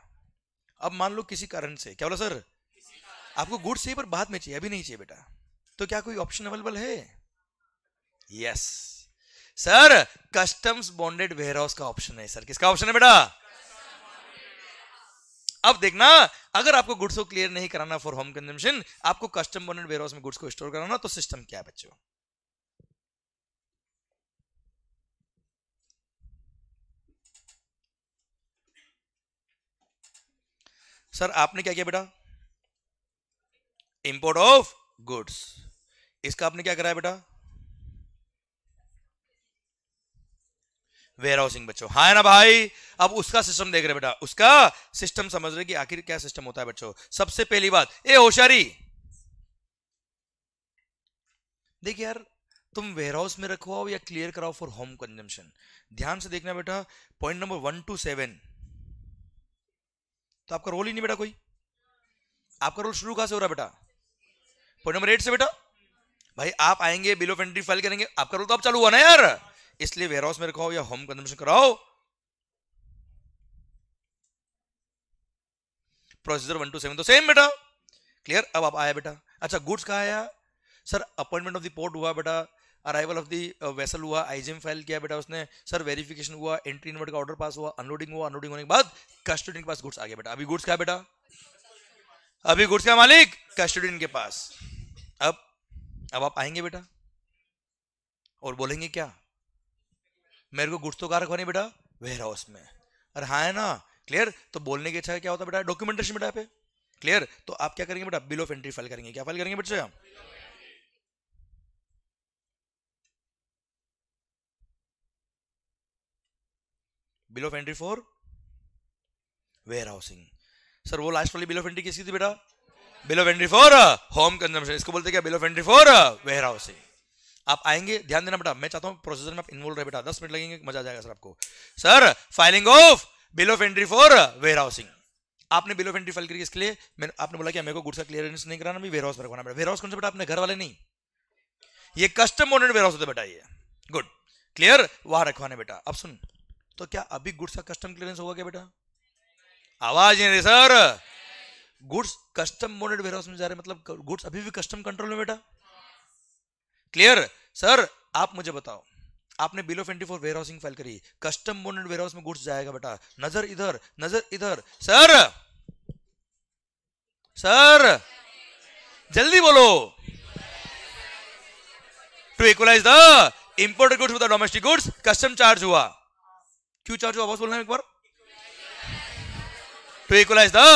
अब मान लो किसी कारण से क्या बोला सर आपको गुड्स चाहिए पर बाद में चाहिए अभी नहीं चाहिए बेटा तो क्या कोई ऑप्शन अवेलेबल है yes sir customs bonded warehouse का ऑप्शन है सर किसका ऑप्शन है बेटा अब देखना अगर आपको गुड्स को क्लियर नहीं कराना फॉर होम कंजम्पशन आपको कस्टम बोनेट वेयरहाउस में गुड्स को स्टोर कराना तो सिस्टम क्या है बच्चों सर आपने क्या किया बेटा इंपोर्ट ऑफ गुड्स इसका आपने क्या कराया बेटा वेयर हाउसिंग बच्चों हाँ है ना भाई अब उसका सिस्टम देख रहे बेटा उसका सिस्टम समझ रहे कि आखिर क्या सिस्टम होता है बच्चों सबसे पहली बात ए होशियारी देखिए यार तुम वेयर हाउस में रखवाओ या क्लियर कराओ फॉर होम कंजम्पशन ध्यान से देखना बेटा point number one two seven तो आपका रोल ही नहीं बेटा कोई आपका रोल शुरू कहां से हो रहा बेटा पॉइंट नंबर एट से बेटा भाई आप आएंगे बिलो फेंट्री फाइल करेंगे आपका रोल तो आप चालू हुआ ना यार इसलिए वेयर हाउस में रखाओ या होम कंजम्पशन कराओ प्रोसीजर वन टू सेवन तो सेम बेटा क्लियर अब आप आया बेटा अच्छा गुड्स कहा आया sir appointment of the port हुआ बेटा अराइवल ऑफ द वेसल हुआ आईजीएम फाइल किया बेटा उसने सर वेरिफिकेशन हुआ एंट्री इनवर्ट का ऑर्डर पास हुआ अनलोडिंग हुआ अनलोडिंग होने के बाद कस्टोडियन के पास गुड्स आ गया बेटा अभी गुड्स क्या बेटा अभी गुड्स का मालिक कस्टोडियन के पास अब अब आप आएंगे बेटा और बोलेंगे क्या मेरे को गुड्स तो कहा रखवानी बेटा वेयर हाउस में अरे हाँ है ना क्लियर तो बोलने की इच्छा क्या होता है बेटा डॉक्यूमेंटेशन बेटा पे क्लियर तो आप क्या करेंगे बेटा बिल ऑफ एंट्री फाइल करेंगे क्या फाइल करेंगे बच्चे आप bill of entry for warehousing sir वो लास्ट वाली बिल ऑफ एंट्री किसकी थी बेटा bill of entry for home consumption इसको बोलते क्या bill of entry for warehousing आप आएंगे ध्यान देना बेटा मैं चाहता हूं प्रोसेसर में आप इन्वॉल्व रहे बेटा दस मिनट लगेंगे मजा आ जाएगा सर आपको sir filing of bill of entry for warehousing आपने बिल ऑफ एंट्री फाइल करी इसके लिए मैंने आपने बोला कि मेरे को गुड्स का क्लियरेंस नहीं कराना वेयर हाउस पर रखवाना बेटा वेयर हाउस कौन सा बेटा अपने घर वाले नहीं ये कस्टम ओनर वेयर हाउस होते बेटा ये गुड क्लियर वहां रखवाने बेटा अब सुन तो क्या अभी गुड्स का कस्टम क्लियरेंस होगा क्या बेटा आवाज नहीं रही sir goods custom bonded warehouse में जा रहे मतलब गुड्स अभी भी कस्टम कंट्रोल में बेटा क्लियर सर आप मुझे बताओ आपने below twenty four warehousing file करी कस्टम बोनेड वेयर हाउस में गुड्स जाएगा बेटा नजर इधर नजर इधर सर सर जल्दी बोलो to equalise the imported goods with domestic goods custom charge हुआ क्यों चार्ज हुआ बस बोलना एक बार to equalise the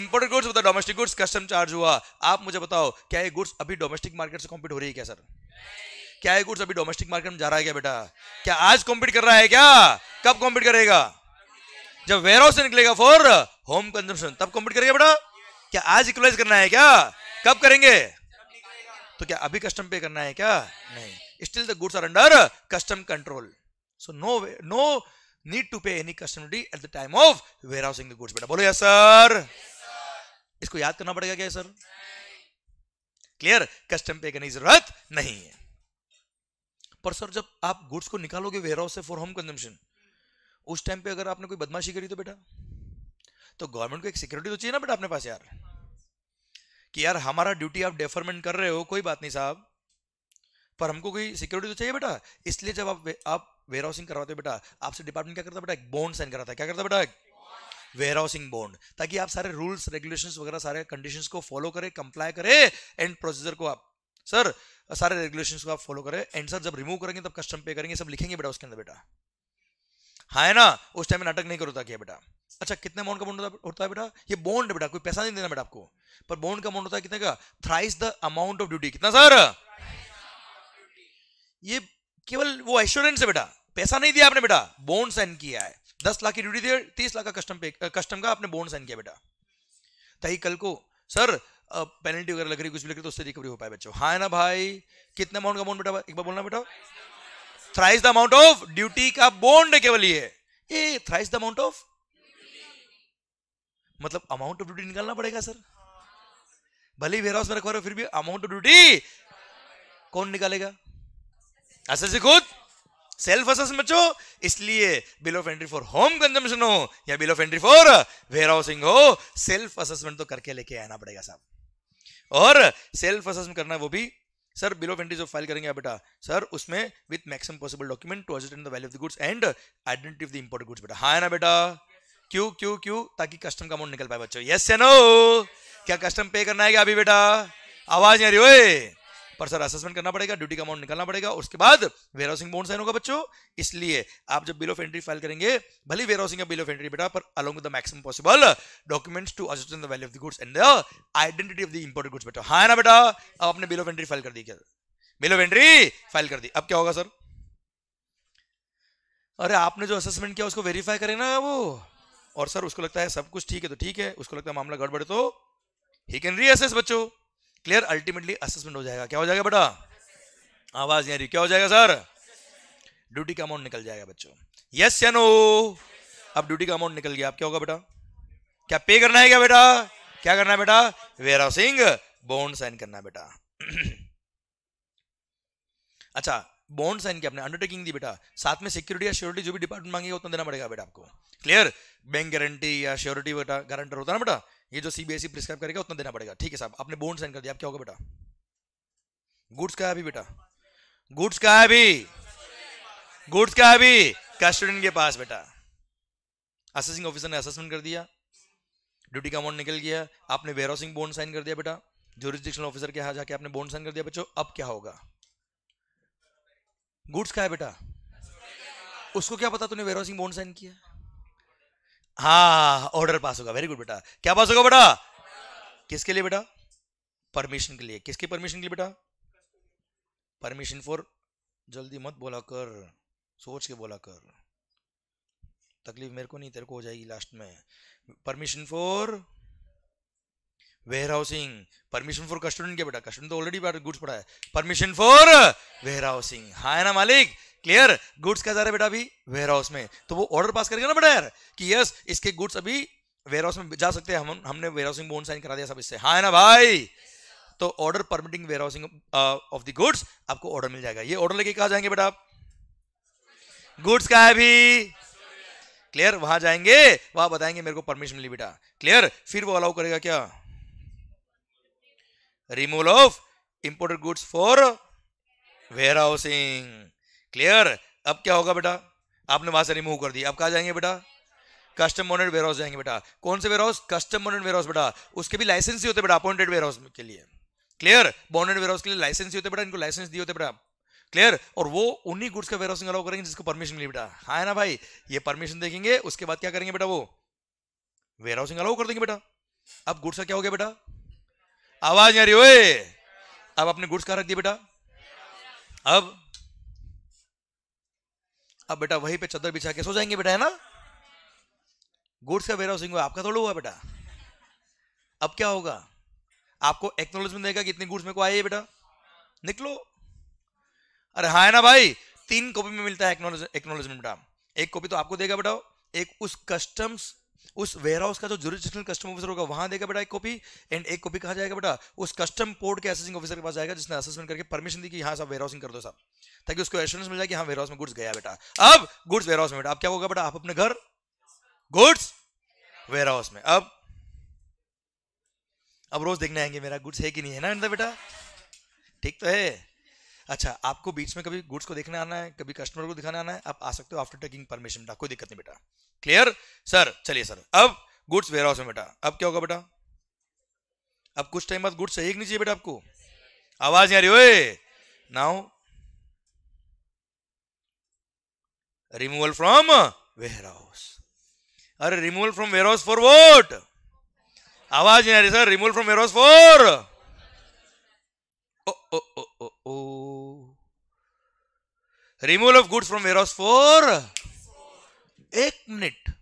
imported goods with domestic goods custom charge हुआ आप मुझे बताओ क्या ये गुड्स अभी डोमेस्टिक मार्केट से कॉम्पीट हो रही है क्या सर क्या ये गुड्स अभी डोमेस्टिक मार्केट में जा रहा है क्या बेटा क्या आज कॉम्पीट कर रहा है क्या कब कॉम्पीट करेगा जब वेयर हाउस से निकलेगा फॉर होम कंजन तब कॉम्पीट करेगा बेटा क्या आज इक्वलाइज करना है क्या कब करेंगे तो क्या अभी कस्टम पे करना है क्या नहीं still the goods are under custom control so no no need to pay any custom duty at the time of warehousing the goods बेटा बोलो यार सर इसको याद करना पड़ेगा क्या सर क्लियर कस्टम पे करने की जरूरत नहीं है पर सर जब आप गुड्स को निकालोगे वेयर हाउस से फॉर होम कंजम्पशन उस टाइम पे अगर आपने कोई बदमाशी करी तो बेटा तो गवर्नमेंट को एक सिक्योरिटी तो चाहिए ना बेटा अपने पास यार कि यार हमारा ड्यूटी आप डेफरमेंट कर रहे हो कोई बात नहीं साहब पर हमको कोई सिक्योरिटी तो चाहिए बेटा इसलिए जब आप वे, आप वेयर हाउसिंग करवाते हो बेटा आपसे डिपार्टमेंट क्या करता बेटा एक बॉन्ड साइन कराता है क्या करता बेटा वेयर हाउसिंग बॉन्ड ताकि आप सारे रूल्स रेगुलेशन वगैरह सारे कंडीशन को फॉलो करें कंप्लाई करें एंड प्रोसीजर को आप सर सारे रेगुलेशन को आप फॉलो करें एंड सर जब रिमूव करेंगे तब कस्टम पे करेंगे सब लिखेंगे बेटा उसके अंदर बेटा हाँ है ना उस टाइम में नाटक नहीं करता क्या बेटा अच्छा कितने अमाउंट का बॉन्ड होता है बेटा ये बॉन्ड बेटा कोई पैसा नहीं देना बेटा आपको पर बॉन्ड का अमाउंट होता है कितने का thrice the amount of duty कितना सर ये केवल वो एश्योरेंस है बेटा पैसा नहीं दिया आपने बेटा बॉन्ड साइन किया है दस लाख की ड्यूटी दे तीस लाख का कस्टम पे कस्टम का आपने बोन साइन किया बेटा ताकि कल को सर पेनल्टी वगैरह लग रही कुछ भी लग रही तो उससे रिकवरी हो पाए बच्चों हाँ है ना भाई कितने अमाउंट का बोन बेटा एक बार बोलना बेटा thrice the amount of duty का बोन्ड है केवल ये a thrice the amount of मतलब अमाउंट ऑफ ड्यूटी निकालना पड़ेगा सर भले ही वेयर हाउस में रखवा रहे फिर भी अमाउंट ऑफ ड्यूटी कौन निकालेगा ऐसे एस खुद सेल्फ असेसमेंट बचो इसलिए bill of entry for home consumption हो या bill of entry for warehousing हो सेल्फ असेसमेंट तो करके लेके आना पड़ेगा साहब और सेल्फ असेसमेंट करना वो भी सर बिल ऑफ एंट्री जो फाइल करेंगे बेटा सर उसमें with maximum possible document to again the value of the goods and identity of the import goods बेटा हाँ ना बेटा क्यों क्यों क्यों ताकि कस्टम का अमाउंट निकल पाए बच्चों यस या नो क्या कस्टम पे करना है क्या अभी बेटा आवाज नहीं आ रही हो पर सर असेसमेंट करना पड़ेगा ड्यूटी का अमाउंट निकालना पड़ेगा उसके बाद वेयर हाउसिंग बोन साइन होगा बच्चों इसलिए आप जब बिल ऑफ एंट्री फाइल करेंगे भले warehousing bill of entry बेटा पर along the maximum possible documents to us the value of the goods and the identity of the imported goods बेटा हाँ ना बेटा अब आपने बिल ऑफ एंट्री फाइल कर दी क्या बिल ऑफ एंट्री फाइल कर दी अब क्या होगा सर अरे आपने जो असेसमेंट किया उसको वेरीफाई करें ना वो और सर उसको लगता है सब कुछ ठीक है तो ठीक है उसको लगता है मामला गड़बड़े तो ही कैन रीअसेस बच्चों क्लियर अल्टीमेटली असेसमेंट हो जाएगा क्या हो जाएगा बेटा आवाज नहीं आ रही क्या हो जाएगा सर ड्यूटी का अमाउंट निकल जाएगा बच्चों यस या नो अब ड्यूटी का अमाउंट निकल गया आप क्या होगा बेटा क्या पे करना है क्या बेटा क्या करना है बेटा वेयर हाउसिंग बॉन्ड साइन करना है बेटा [CLEARS THROAT] अच्छा बॉन्ड साइन किया आपने अंडरटेकिंग दी बेटा साथ में सिक्योरिटी या श्योरिटी जो भी डिपार्टमेंट मांगेगा उतना देना पड़ेगा बेटा आपको क्लियर बैंक गारंटी या श्योरिटी बेटा गारंटर होता है ना बेटा ये जो सीबीएसई प्रिस्क्राइब e करेगा उतना देना पड़ेगा ठीक है साहब आपने बोन साइन कर दिया आप क्या होगा बेटा गुड्स का है अभी बेटा गुड्स का है अभी गुड्स का है अभी का के पास बेटा असेसिंग ऑफिसर ने असेसमेंट कर दिया ड्यूटी का अमाउंट निकल गया आपने वेयर हाउसिंग बॉन्ड साइन कर दिया बेटा जोरिस्डिक्शन ऑफिसर के यहां जाके आपने बोन साइन कर दिया बच्चों अब क्या होगा गुड्स का है बेटा उसको क्या पता तूने वेयर हाउसिंग बॉन्ड साइन किया हाँ ऑर्डर हाँ, पास हाँ, होगा वेरी गुड बेटा क्या पास होगा बेटा किसके लिए बेटा परमिशन के लिए किसके परमिशन के लिए बेटा परमिशन फॉर जल्दी मत बोला कर सोच के बोला कर तकलीफ मेरे को नहीं तेरे को हो जाएगी लास्ट में permission for warehousing permission for customer क्या बेटा कस्टमर तो ऑलरेडी गुड्स पड़ा है परमिशन फॉर वेयर हाउसिंग हाँ ना मालिक क्लियर गुड्स का जा रहा है बेटा अभी वेयर हाउस में तो वो ऑर्डर पास करेगा ना बेटा यार कि यस इसके गुड्स अभी वेयर हाउस में जा सकते हैं हम हमने वेयर हाउसिंग बोन साइन करा दिया सब इससे हाँ ना भाई तो order permitting warehousing of the goods आपको ऑर्डर मिल जाएगा ये ऑर्डर लेके कहा जाएंगे बेटा आप गुड्स का है अभी क्लियर वहां जाएंगे वहां बताएंगे मेरे को परमिशन मिली बेटा क्लियर फिर वो अलाउ करेगा क्या removal of imported goods for warehousing clear अब क्या होगा बेटा आपने वहां से रिमूव कर दिया अब कहा जाएंगे बेटा कस्टम मोनेड वेयर हाउस जाएंगे बेटा कौन से warehouse custom bonded warehouse बेटा उसके भी लाइसेंस ही होते बेटा अपॉइंटेड वेयर हाउस के लिए क्लियर बॉन्डेड वेयर हाउस के लिए लाइसेंस ही होते बेटा इनको लाइसेंस दिए होते बेटा क्लियर और वो उन्हीं गुड्स का वेयर हाउसिंग अलाउ करेंगे जिसको परमिशन मिली बेटा हाँ ना भाई ये परमिशन देखेंगे उसके बाद क्या करेंगे बेटा वो वेयर हाउसिंग अलाउ कर देंगे बेटा अब गुड्स का क्या हो गया बेटा आवाज आ रही ओए अब अपने गुड्स कहा रख दिए बेटा अब अब बेटा वहीं पे चद्दर बिछा के सो जाएंगे बेटा है ना गुड्स का वेरा सिंह आपका थोड़ा हुआ बेटा अब क्या होगा आपको एक्नोलॉजमेंट देगा कि इतने गुड्स मेरे को आए बेटा निकलो अरे हाँ है ना भाई तीन कॉपी में मिलता है एक्नोलॉजमेंट बेटा एक कॉपी तो आपको देगा बेटा एक उस कस्टम्स उस वेयर हाउस का जो जुरिस्डिक्शनल कस्टम ऑफिसर होगा वहां देगा बेटा एक कॉपी एंड एक कॉपी कहा जाएगा बेटा उस कस्टम पोर्ट के असेसिंग ऑफिसर के पास जाएगा जिसने असेसमेंट करके परमिशन दी कि हाँ साहब वेयर हाउसिंग कर दो साहब ताकि उसको एश्योरेंस मिल जाए कि हाँ वेयर हाउस में गुड्स गया बेटा अब गुड्स वेयर हाउस में बेटा अब क्या होगा बेटा आप अपने घर गुड्स वेयर हाउस में अब अब रोज देखने आएंगे मेरा गुड्स है कि नहीं है ना बेटा ठीक तो है अच्छा आपको बीच में कभी गुड्स को देखने आना है कभी कस्टमर को दिखाने आना है आप आ सकते हो आफ्टर टेकिंग परमिशन बेटा कोई दिक्कत नहीं बेटा क्लियर सर चलिए सर अब गुड्स वेयर हाउस में बेटा अब क्या होगा बेटा अब कुछ टाइम बाद गुड्स सही नहीं चाहिए बेटा आपको आवाज नहीं आ रही now removal from warehouse अरे removal from warehouse for what आवाज नहीं आ रही sir removal from warehouse for oh oh oh oh removal of goods from warehouse for एक मिनट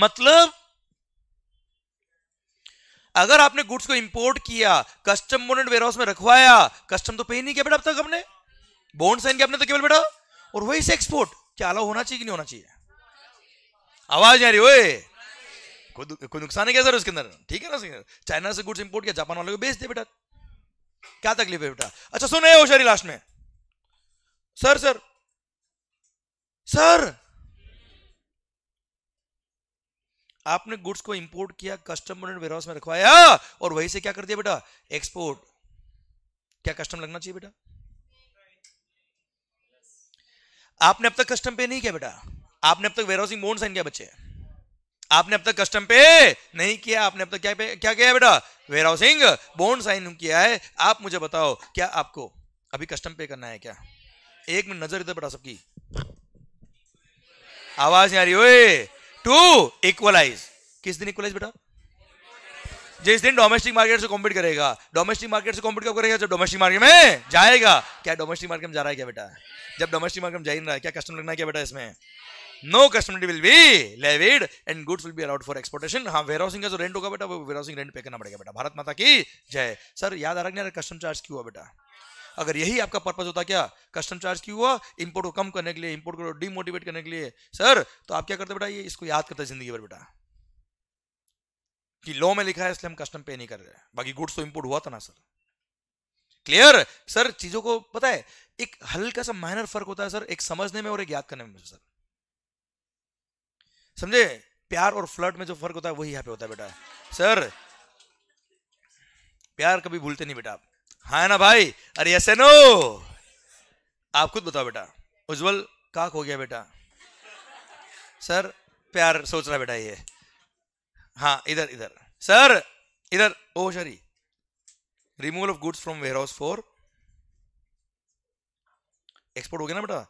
मतलब अगर आपने गुड्स को इंपोर्ट किया कस्टम बोनेट वेयर हाउस में रखवाया कस्टम तो पे नहीं किया बेटा अब तक हमने बोन साइन किया तो केवल बेटा और वही से एक्सपोर्ट क्या अलाउ होना चाहिए कि नहीं होना चाहिए आवाज आ रही ओए कोई कोई नुकसान है क्या सर उसके अंदर ठीक है ना सर चाइना से गुड्स इंपोर्ट किया जापान वाले को बेच दे बेटा क्या तकलीफ है बेटा अच्छा सुने होशारी लास्ट में सर सर सर आपने गुड्स को इंपोर्ट किया कस्टमर ने वेयरहाउस में रखवाया और वहीं से क्या कर दिया बेटा एक्सपोर्ट क्या कस्टम लगना चाहिए बेटा आपने अब तक कस्टम पे नहीं किया बेटा आपने अब तक वेयरहाउसिंग बोन साइन किया बच्चे आपने अब तक कस्टम पे नहीं किया आपने अब तक क्या पे, क्या किया बेटा वेयरहाउसिंग बोन साइन किया है आप मुझे बताओ क्या आपको अभी कस्टम पे करना है क्या एक मिनट नजर इधर बेटा सबकी आवाज नहीं आ रही ओए टू इक्वलाइज किस दिन इक्वलाइज बेटा जिस दिन डोमेस्टिक मार्केट से कॉम्पीट करेगा डोमेस्टिक मार्केट से कॉम्पीट कब करेगा जब डोमेस्टिक मार्केट में जाएगा क्या डोमेस्टिक मार्केट में जा रहा है क्या बेटा जब डोमेस्टिक मार्केट में जा ही रहा है क्या कस्टमर लगना है क्या बेटा इसमें no customer will be levied and goods will be allowed for exportation हाँ वेयर हाउसिंग का जो रेंट होगा बेटा वो वेयर हाउसिंग रेंट पे करना पड़ेगा बेटा भारत माता की जय सर याद आ रहा नहीं कस्टम चार्ज क्यों हुआ बेटा अगर यही आपका पर्पज होता क्या कस्टम चार्ज क्यों हुआ इंपोर्ट को कम करने के लिए इंपोर्ट को डिमोटिवेट करने के लिए सर तो आप क्या करते बेटा ये इसको याद करते जिंदगी भर बेटा कि लॉ में लिखा है इसलिए हम कस्टम पे नहीं कर रहे बाकी गुड्स तो इंपोर्ट हुआ था ना सर क्लियर सर चीजों को पता है एक हल्का सा माइनर फर्क होता है सर एक समझने में और एक याद करने में सर समझे प्यार और फ्लर्ट में जो फर्क होता है वही यहां पे होता है बेटा सर प्यार कभी भूलते नहीं बेटा आप हाँ ना भाई अरे ऐसे नो आप खुद बताओ बेटा उज्जवल काक हो गया बेटा सर प्यार सोच रहा बेटा ये हाँ इधर इधर सर इधर oh sorry removal of goods from warehouse for export हो गया ना बेटा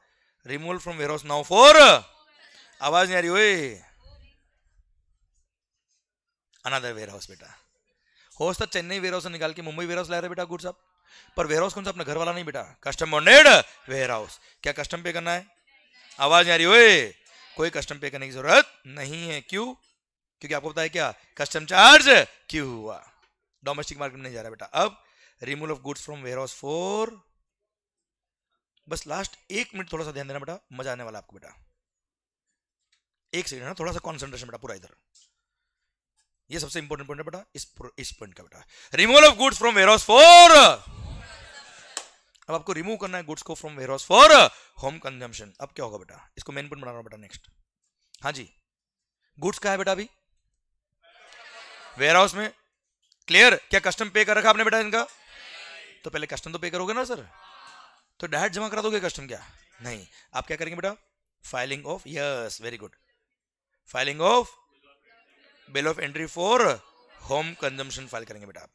removal from warehouse now for आवाज नहीं आ रही हुई अनादर वेयर हाउस बेटा हो सकता तो चेन्नई वेयर हाउस से निकाल के मुंबई वेयर हाउस ला रहे बेटा गुड्स आप पर वेयर हाउस कौन सा अपना घर वाला नहीं बेटा कस्टम बॉन्डेड वेयर हाउस क्या कस्टम पे करना है आवाज आ रही ओए कोई कस्टम पे करने की जरूरत नहीं है क्यों क्योंकि आपको पता है क्या कस्टम चार्ज क्यों हुआ डोमेस्टिक मार्केट नहीं जा रहा बेटा अब remove of goods from warehouse for बस लास्ट एक मिनट थोड़ा सा ध्यान देना बेटा मजा आने वाला आपको बेटा एक सेकंड है ना थोड़ा सा कॉन्सेंट्रेशन बेटा पूरा इधर ये सबसे इंपॉर्टेंट पॉइंट है बेटा इस इस पॉइंट का बेटा removal of goods from warehouse for अब आपको रिमूव करना है गुड्स को from warehouse for home consumption अब क्या होगा बेटा इसको मेन पॉइंट बना रहा बेटा नेक्स्ट हाँ जी गुड्स का है बेटा अभी वेयर हाउस में क्लियर क्या कस्टम पे कर रखा आपने बेटा इनका तो पहले कस्टम तो पे करोगे ना सर तो डायरेक्ट जमा करा दोगे कस्टम क्या नहीं आप क्या करेंगे बेटा filing of yes very good filing of bill of entry for home consumption file करेंगे बेटा आप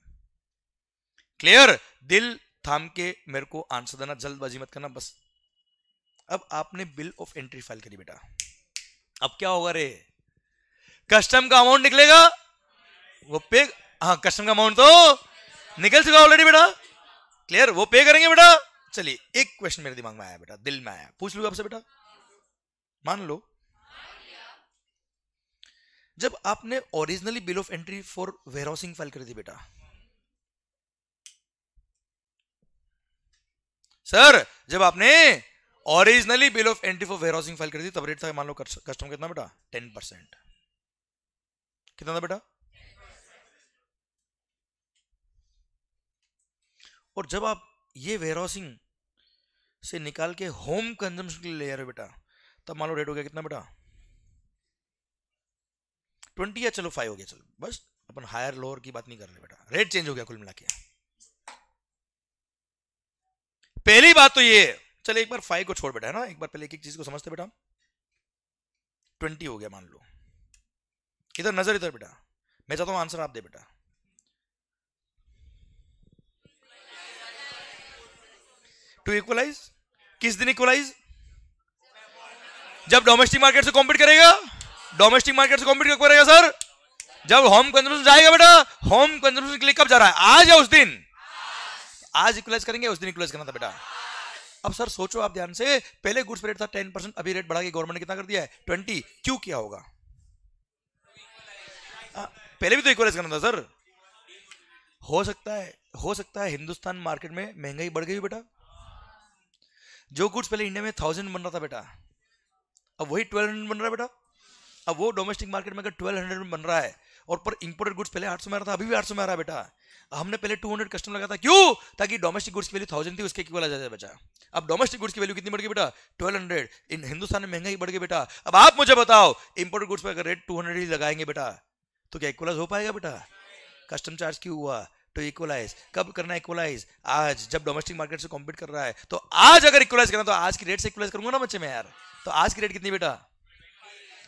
क्लियर दिल थाम के मेरे को आंसर देना जल्दबाजी मत करना बस अब आपने बिल ऑफ एंट्री फाइल करी बेटा अब क्या होगा रे कस्टम का अमाउंट निकलेगा वो पे हाँ कस्टम का अमाउंट तो निकल चुका ऑलरेडी बेटा क्लियर वो पे करेंगे बेटा चलिए एक क्वेश्चन मेरे दिमाग में आया बेटा दिल में आया पूछ लू आपसे बेटा मान लो जब आपने originally bill of entry for warehousing file करी थी बेटा सर जब आपने originally bill of entry for warehousing file करी थी तब रेट था मान लो कस्टम कितना बेटा टेन परसेंट कितना था बेटा और जब आप ये वेयर हाउसिंग से निकाल के होम कंजम्पशन के लिए ले आ रहे हो बेटा तब मान लो रेट हो गया कितना बेटा ट्वेंटी या चलो फाइव हो गया चलो बस अपन हायर लोअर की बात नहीं कर रहे बेटा रेट चेंज हो गया कुल मिला के पहली बात तो ये चले एक बार फाइव को छोड़ बेटा है ना एक बार पहले एक एक चीज को समझते बेटा ट्वेंटी हो गया मान लो इधर नजर इधर बेटा मैं चाहता हूं आंसर आप दे बेटा टू इक्वलाइज किस दिन इक्वलाइज जब डोमेस्टिक मार्केट से कॉम्पीट करेगा डोमेस्टिक मार्केट से कॉम्पीट कब करेगा सर जब होम कंजन जाएगा बेटा होम कंजन के लिए कब जा रहा है आज या उस दिन आज इक्वलाइज करेंगे उस दिन इक्वलाइज करना था बेटा अब सर सोचो आप ध्यान से पहले गुड्स रेट था टेन परसेंट अभी रेट बढ़ा के गवर्नमेंट ने कितना कर दिया है ट्वेंटी क्यों किया होगा आ, हाँ, पहले भी तो इक्वलाइज करना था सर हो सकता है हो सकता है हिंदुस्तान मार्केट में महंगाई बढ़ गई बेटा जो गुड्स पहले इंडिया में थाउजेंड बन रहा था बेटा अब वही ट्वेल्व हंड्रेड बन रहा है बेटा अब वो डोमेस्टिक मार्केट में अगर ट्वेल्व हंड्रेड में बन रहा है और पर इंपोर्टेड गुड्स पहले आठ सौ में आ रहा था अभी भी आठ सौ में आ रहा है बेटा हमने पहले टू हंड्रेड कस्टम लगा था क्यों ताकि डोमेस्टिक गुड्स की वैल्यू थाउजेंड थी उसके क्यों आ जाए बचा अब डोमेस्टिक गुड्स की वैल्यू कितनी बढ़ गई बेटा ट्वेल्व हंड्रेड इन हिंदुस्तान में महंगाई बढ़ गई बेटा अब आप मुझे बताओ इंपोर्टेड गुड्स पर अगर रेट टू हंड्रेड ही लगाएंगे बेटा तो क्या इक्वलाइज हो पाएगा बेटा कस्टम चार्ज क्यों हुआ टू तो इक्वलाइज कब करना इक्वलाइज आज जब डोमेस्टिक मार्केट से कॉम्पीट कर रहा है तो आज अगर इक्वलाइज करना तो आज की रेट से इक्वलाइज करूंगा ना बच्चे में यार तो आज की रेट कितनी बेटा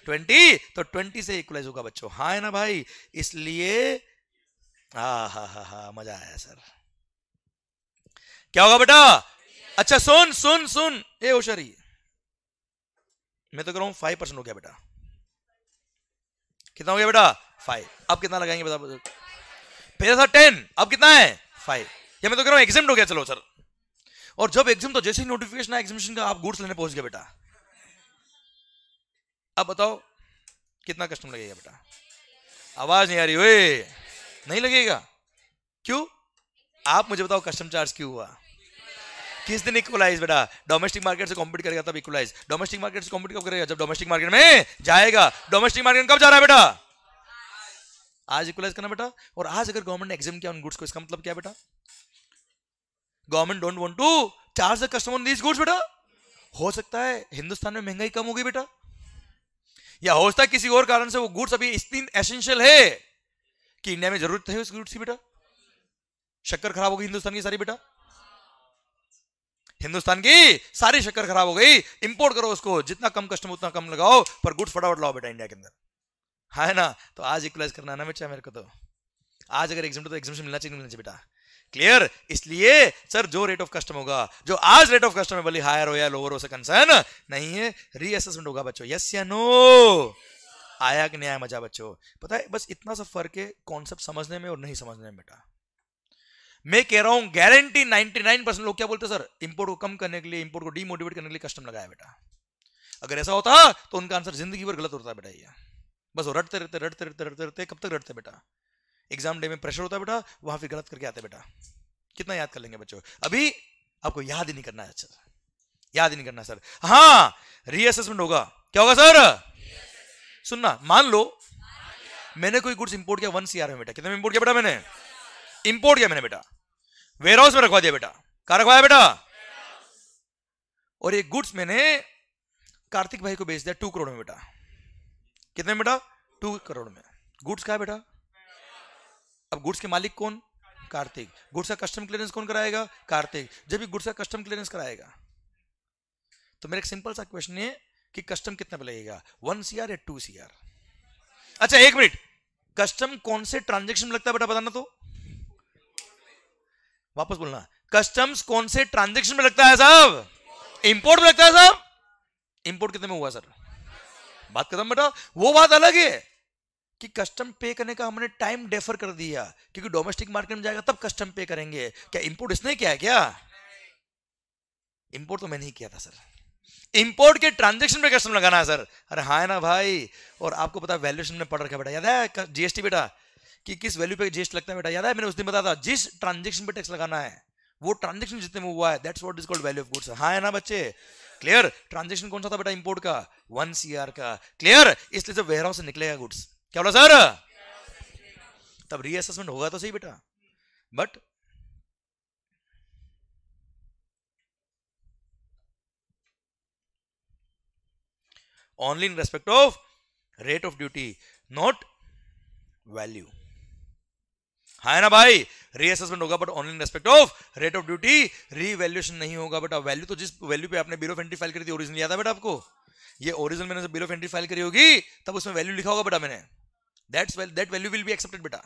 ट्वेंटी तो ट्वेंटी से इक्वलाइज होगा बच्चों हाँ है ना भाई इसलिए हा हा हा हा मजा आया सर क्या होगा बेटा अच्छा सुन सुन सुन ए ओशरी मैं तो कह रहा हूं फाइव परसेंट हो गया बेटा कितना हो गया बेटा फाइव अब कितना लगाएंगे बता पहले था टेन अब कितना है फाइव ये मैं तो कह रहा हूं एग्जाम हो गया चलो सर और जब एग्जाम तो जैसे ही नोटिफिकेशन आया एग्जामिशन का आप गुड्स लेने पहुंच गए बेटा अब बताओ कितना कस्टम लगेगा बेटा आवाज नहीं आ रही ओए नहीं लगेगा क्यों आप मुझे बताओ कस्टम चार्ज क्यों हुआ किस दिन इक्वलाइज बेटा डोमेस्टिक मार्केट से कॉम्पीट करेगा तब इक्वलाइज डोमेस्टिक मार्केट से कॉम्पीट कब करेगा जब डोमेस्टिक मार्केट में जाएगा डोमेस्टिक मार्केट कब जा रहा है बेटा आज इक्वलाइज करना बेटा और आज अगर गवर्नमेंट ने एग्जाम किया उन गुड्स को इसका मतलब क्या बेटा government don't want to charge the customer these goods बेटा हो सकता है हिंदुस्तान में महंगाई कम होगी बेटा या हो सकता है किसी और कारण से वो गुड्स अभी इतनी एसेंशियल है कि इंडिया में जरूरत है उस गुड्स की बेटा शक्कर खराब हो गई हिंदुस्तान की सारी बेटा हिंदुस्तान की सारी शक्कर खराब हो गई इंपोर्ट करो उसको जितना कम कस्टम उतना कम लगाओ पर गुड्स फटाफट लाओ बेटा इंडिया के अंदर हाँ है ना तो आज इक्वलाइज करना ना बेटा मेरे को तो आज अगर एग्जाम तो एग्जाम मिलना चाहिए मिलना चाहिए बेटा क्लियर इसलिए सर जो रेट ऑफ कस्टम होगा जो आज रेट ऑफ कस्टम है हायर हो या लोअर हो सकन सर नहीं है रीअसेसमेंट होगा बच्चों यस या नो आया कि नहीं आया मजा बच्चों पता है बस इतना सा फर्क है कॉन्सेप्ट समझने में और नहीं समझने में बेटा मैं कह रहा हूं गारंटी 99 परसेंट लोग क्या बोलते सर इंपोर्ट को कम करने के लिए इंपोर्ट को डीमोटिवेट करने के लिए कस्टम लगाया बेटा अगर ऐसा होता तो उनका आंसर जिंदगी भर गलत होता बेटा ये बस रटते रहते रटते रहते रटते रहते कब तक रटते बेटा एग्जाम डे में प्रेशर होता है बेटा वहां फिर गलत करके आते बेटा कितना याद कर लेंगे बच्चों अभी आपको याद ही नहीं करना है सर अच्छा। याद ही नहीं करना सर हाँ रीअसेसमेंट होगा क्या होगा सर सुनना मान लो मैंने कोई गुड्स इंपोर्ट किया वन सीआर में बेटा कितने इंपोर्ट किया बेटा मैंने इंपोर्ट किया मैंने बेटा वेयर हाउस में रखवा दिया बेटा कहा रखवाया बेटा और ये गुड्स मैंने कार्तिक भाई को बेच दिया टू करोड़ में बेटा कितने में बेटा टू करोड़ में गुड्स कहा बेटा अब गुड्स के मालिक कौन कार्तिक गुड्स का कस्टम क्लियरेंस कौन कराएगा कार्तिक जब भी गुड्स का कस्टम क्लियरेंस कराएगा तो मेरा एक सिंपल सा क्वेश्चन है कि कस्टम कितना लगेगा वन सी या टू सी अच्छा एक मिनट कस्टम कौन से ट्रांजेक्शन में लगता है बेटा बताना तो वापस बोलना कस्टम्स कौन से ट्रांजेक्शन में लगता है साहब इंपोर्ट में लगता है साहब इंपोर्ट कितने में हुआ सर बात खत्म बेटा वो बात अलग है कि कस्टम पे करने का हमने टाइम डेफर कर दिया क्योंकि डोमेस्टिक मार्केट में जाएगा तब कस्टम पे करेंगे क्या इंपोर्ट इसने किया है क्या इंपोर्ट तो मैंने ही किया था सर इंपोर्ट के ट्रांजेक्शन पे कस्टम लगाना है सर अरे हाँ है ना भाई और आपको पता वैल्यूएशन में पढ़ रखा बेटा याद है जीएसटी बेटा कि किस वैल्यू पे जीएसटी लगता है बेटा याद है मैंने उस दिन बताया था जिस ट्रांजेक्शन पे टैक्स लगाना है वो ट्रांजेक्शन जितने में हुआ है that's what is called value of goods हाँ है ना बच्चे क्लियर ट्रांजेक्शन कौन सा था बेटा इंपोर्ट का वन सीआर का क्लियर इसलिए जब वेयर हाउस से निकलेगा गुड्स क्या बोला सर तब रीअसेसमेंट होगा तो सही बेटा but only in respect of rate of duty not value हाँ ना भाई रीअसेसमेंट होगा but only in respect of rate of duty revaluation नहीं होगा बेटा वैल्यू तो जिस वैल्यू पे आपने बिल ऑफ एंट्री फाइल करी थी ओरिजिनल याद है बेटा आपको ये ओरिजिनल मैंने बिल ऑफ एंट्री फाइल करी होगी तब उसमें वैल्यू लिखा होगा बेटा मैंने that's well that value will be accepted बेटा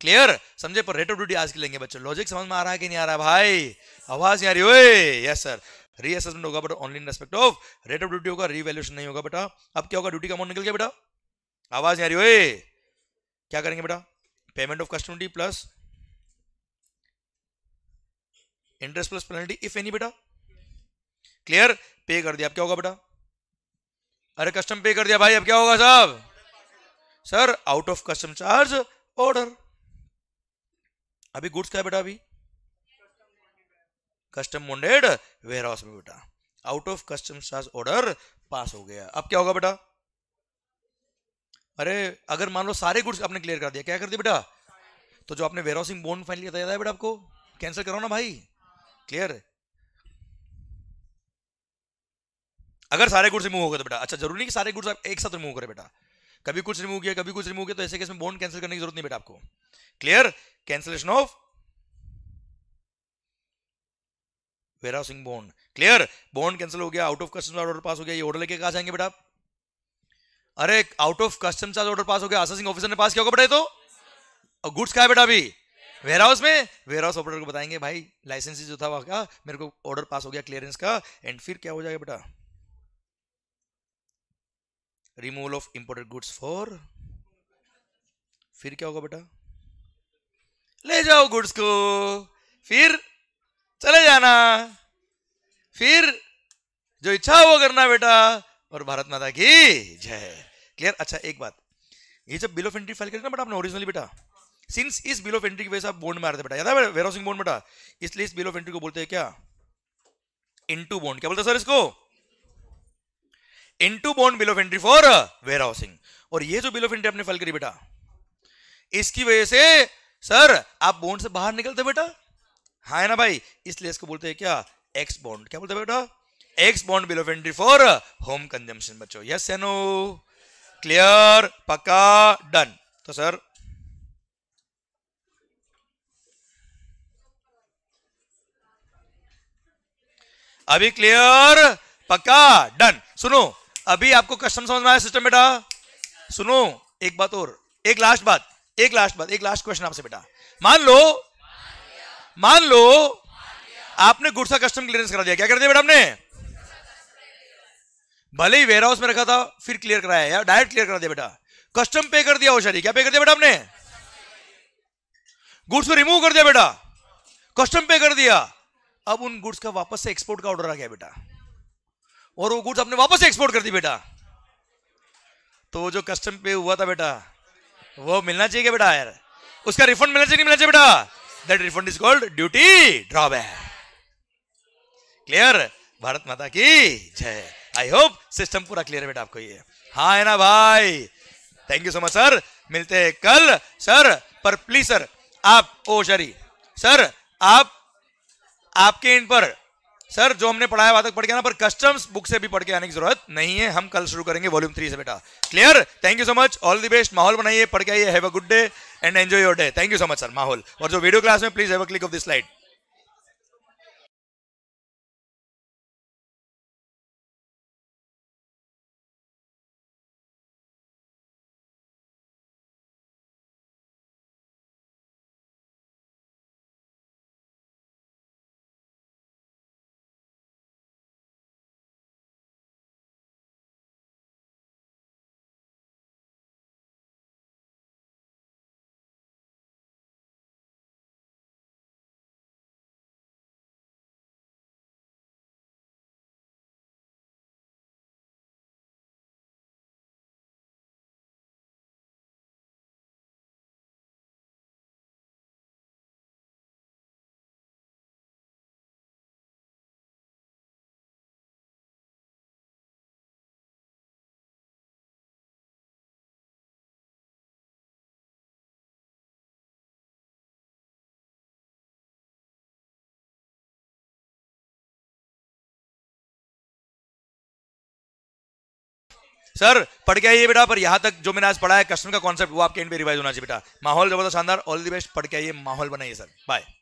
क्लियर समझे पर रेट ऑफ ड्यूटी आज के लेंगे बच्चों लॉजिक समझ में आ रहा है कि नहीं आ रहा भाई आवाज यार ओए यस सर रीअसेसमेंट होगा but only in respect of rate of duty होगा रीवैल्यूशन नहीं होगा बेटा अब क्या होगा ड्यूटी का अमाउंट निकल गया बेटा आवाज यार ओए क्या करेंगे बेटा payment of custom duty plus interest plus penalty if any बेटा क्लियर पे कर दिया अब क्या होगा बेटा अरे कस्टम पे कर दिया भाई अब क्या होगा साहब sir out of custom charge order अभी गुड्स क्या बेटा अभी कस्टम मोन्डेड वेयर हाउस में बेटा out of custom charge order pass हो गया अब क्या होगा बेटा अरे अगर मान लो सारे गुड्स आपने क्लियर कर दिया क्या कर दिया बेटा तो जो आपने वेयर हाउसिंग बॉन्ड फाइनली बताया था बेटा आपको कैंसिल कराओ ना भाई क्लियर अगर सारे गुड्स रिमूव हो गए तो बेटा अच्छा जरूरी नहीं कि सारे गुड्स आप एक साथ रिमूव करें बेटा कभी कुछ रिमूव किया कभी कुछ रिमूव किया तो ऐसे केस में बॉन्ड कैंसिल करने की जरूरत नहीं बेटा आपको clear cancellation of warehousing bond clear bond cancel हो गया out of custom order pass हो गया ये ऑर्डर लेके कहा जाएंगे बेटा अरे out of custom charge order pass हो गया आशा सिंह ऑफिसर ने पास किया होगा बेटा तो गुड्स का है बेटा अभी वेयरहाउस में वेयरहाउस ऑपरेटर को बताएंगे भाई लाइसेंस जो था वहां का मेरे को ऑर्डर पास हो गया क्लियरेंस का एंड फिर क्या हो जाएगा बेटा removal of imported goods for फिर क्या होगा बेटा ले जाओ गुड्स को फिर चले जाना फिर जो इच्छा हो करना बेटा और भारत माता की जय क्लियर अच्छा एक बात ये जब बिल ऑफ एंट्री फाइल करते ना बेटा आपने ओरिजिनली बेटा सिंस इस बिल ऑफ एंट्री की वजह से आप बॉन्ड मारते बेटा याद है वेरोसिंग बॉन्ड बेटा इसलिए इस बिल ऑफ एंट्री को बोलते हैं क्या इनटू बॉन्ड क्या बोलते हैं सर इसको into bond bill of entry for warehousing और ये जो बिल ऑफ एंट्री आपने फल करी बेटा इसकी वजह से सर आप बोन से बाहर निकलते बेटा हाँ है ना भाई इसलिए इसको बोलते हैं क्या एक्स बॉन्ड क्या बोलते बेटा ex bond bill of entry for home consumption बच्चों यस एनो क्लियर पक्का डन तो सर अभी क्लियर पक्का डन सुनो अभी आपको कस्टम समझ में आया सिस्टम बेटा सुनो एक बात और एक लास्ट बात एक लास्ट बात एक लास्ट क्वेश्चन आपसे बेटा मान लो मान लो आपने गुड़सा कस्टम क्लियरेंस करा दिया क्या कर दिया बेटा आपने भले ही वेयर हाउस में रखा था फिर क्लियर कराया या डायरेक्ट क्लियर करा दिया बेटा कस्टम पे कर दिया होशारी क्या पे कर दिया बेटा आपने गुड्स को रिमूव कर दिया बेटा कस्टम पे कर दिया अब उन गुड्स का वापस से एक्सपोर्ट का ऑर्डर आ गया बेटा और वो गुड्स आपने वापस एक्सपोर्ट कर दी बेटा तो वो जो कस्टम पे हुआ था बेटा वो मिलना चाहिए क्या बेटा यार उसका रिफंड मिलना चाहिए मिलना चाहिए बेटा that refund is called duty drawback clear Bharat माता की जय आई होप सिस्टम पूरा क्लियर है बेटा आपको ये हाँ है ना भाई thank you so much sir मिलते हैं कल सर पर प्लीज सर आप ओ सॉरी सर आप आपके इन पर सर जो हमने पढ़ाया वादक पढ़ के आना पर कस्टम्स बुक से भी पढ़ के आने की जरूरत नहीं है हम कल शुरू करेंगे वॉल्यूम थ्री से बेटा clear thank you so much all the best माहौल बनाइए पढ़ के आइए have a good day and enjoy your day thank you so much sir माहौल और जो वीडियो क्लास में please have a click of this slide sir पढ़ के आइए बेटा पर यहाँ तक जो मैंने आज पढ़ा है कस्टमर का कॉन्सेप्ट वो आपके एंड पे रिवाइज होना चाहिए बेटा माहौल जबरदस्त शानदार ऑल दी बेस्ट पढ़ के आइए माहौल बनाइए सर बाय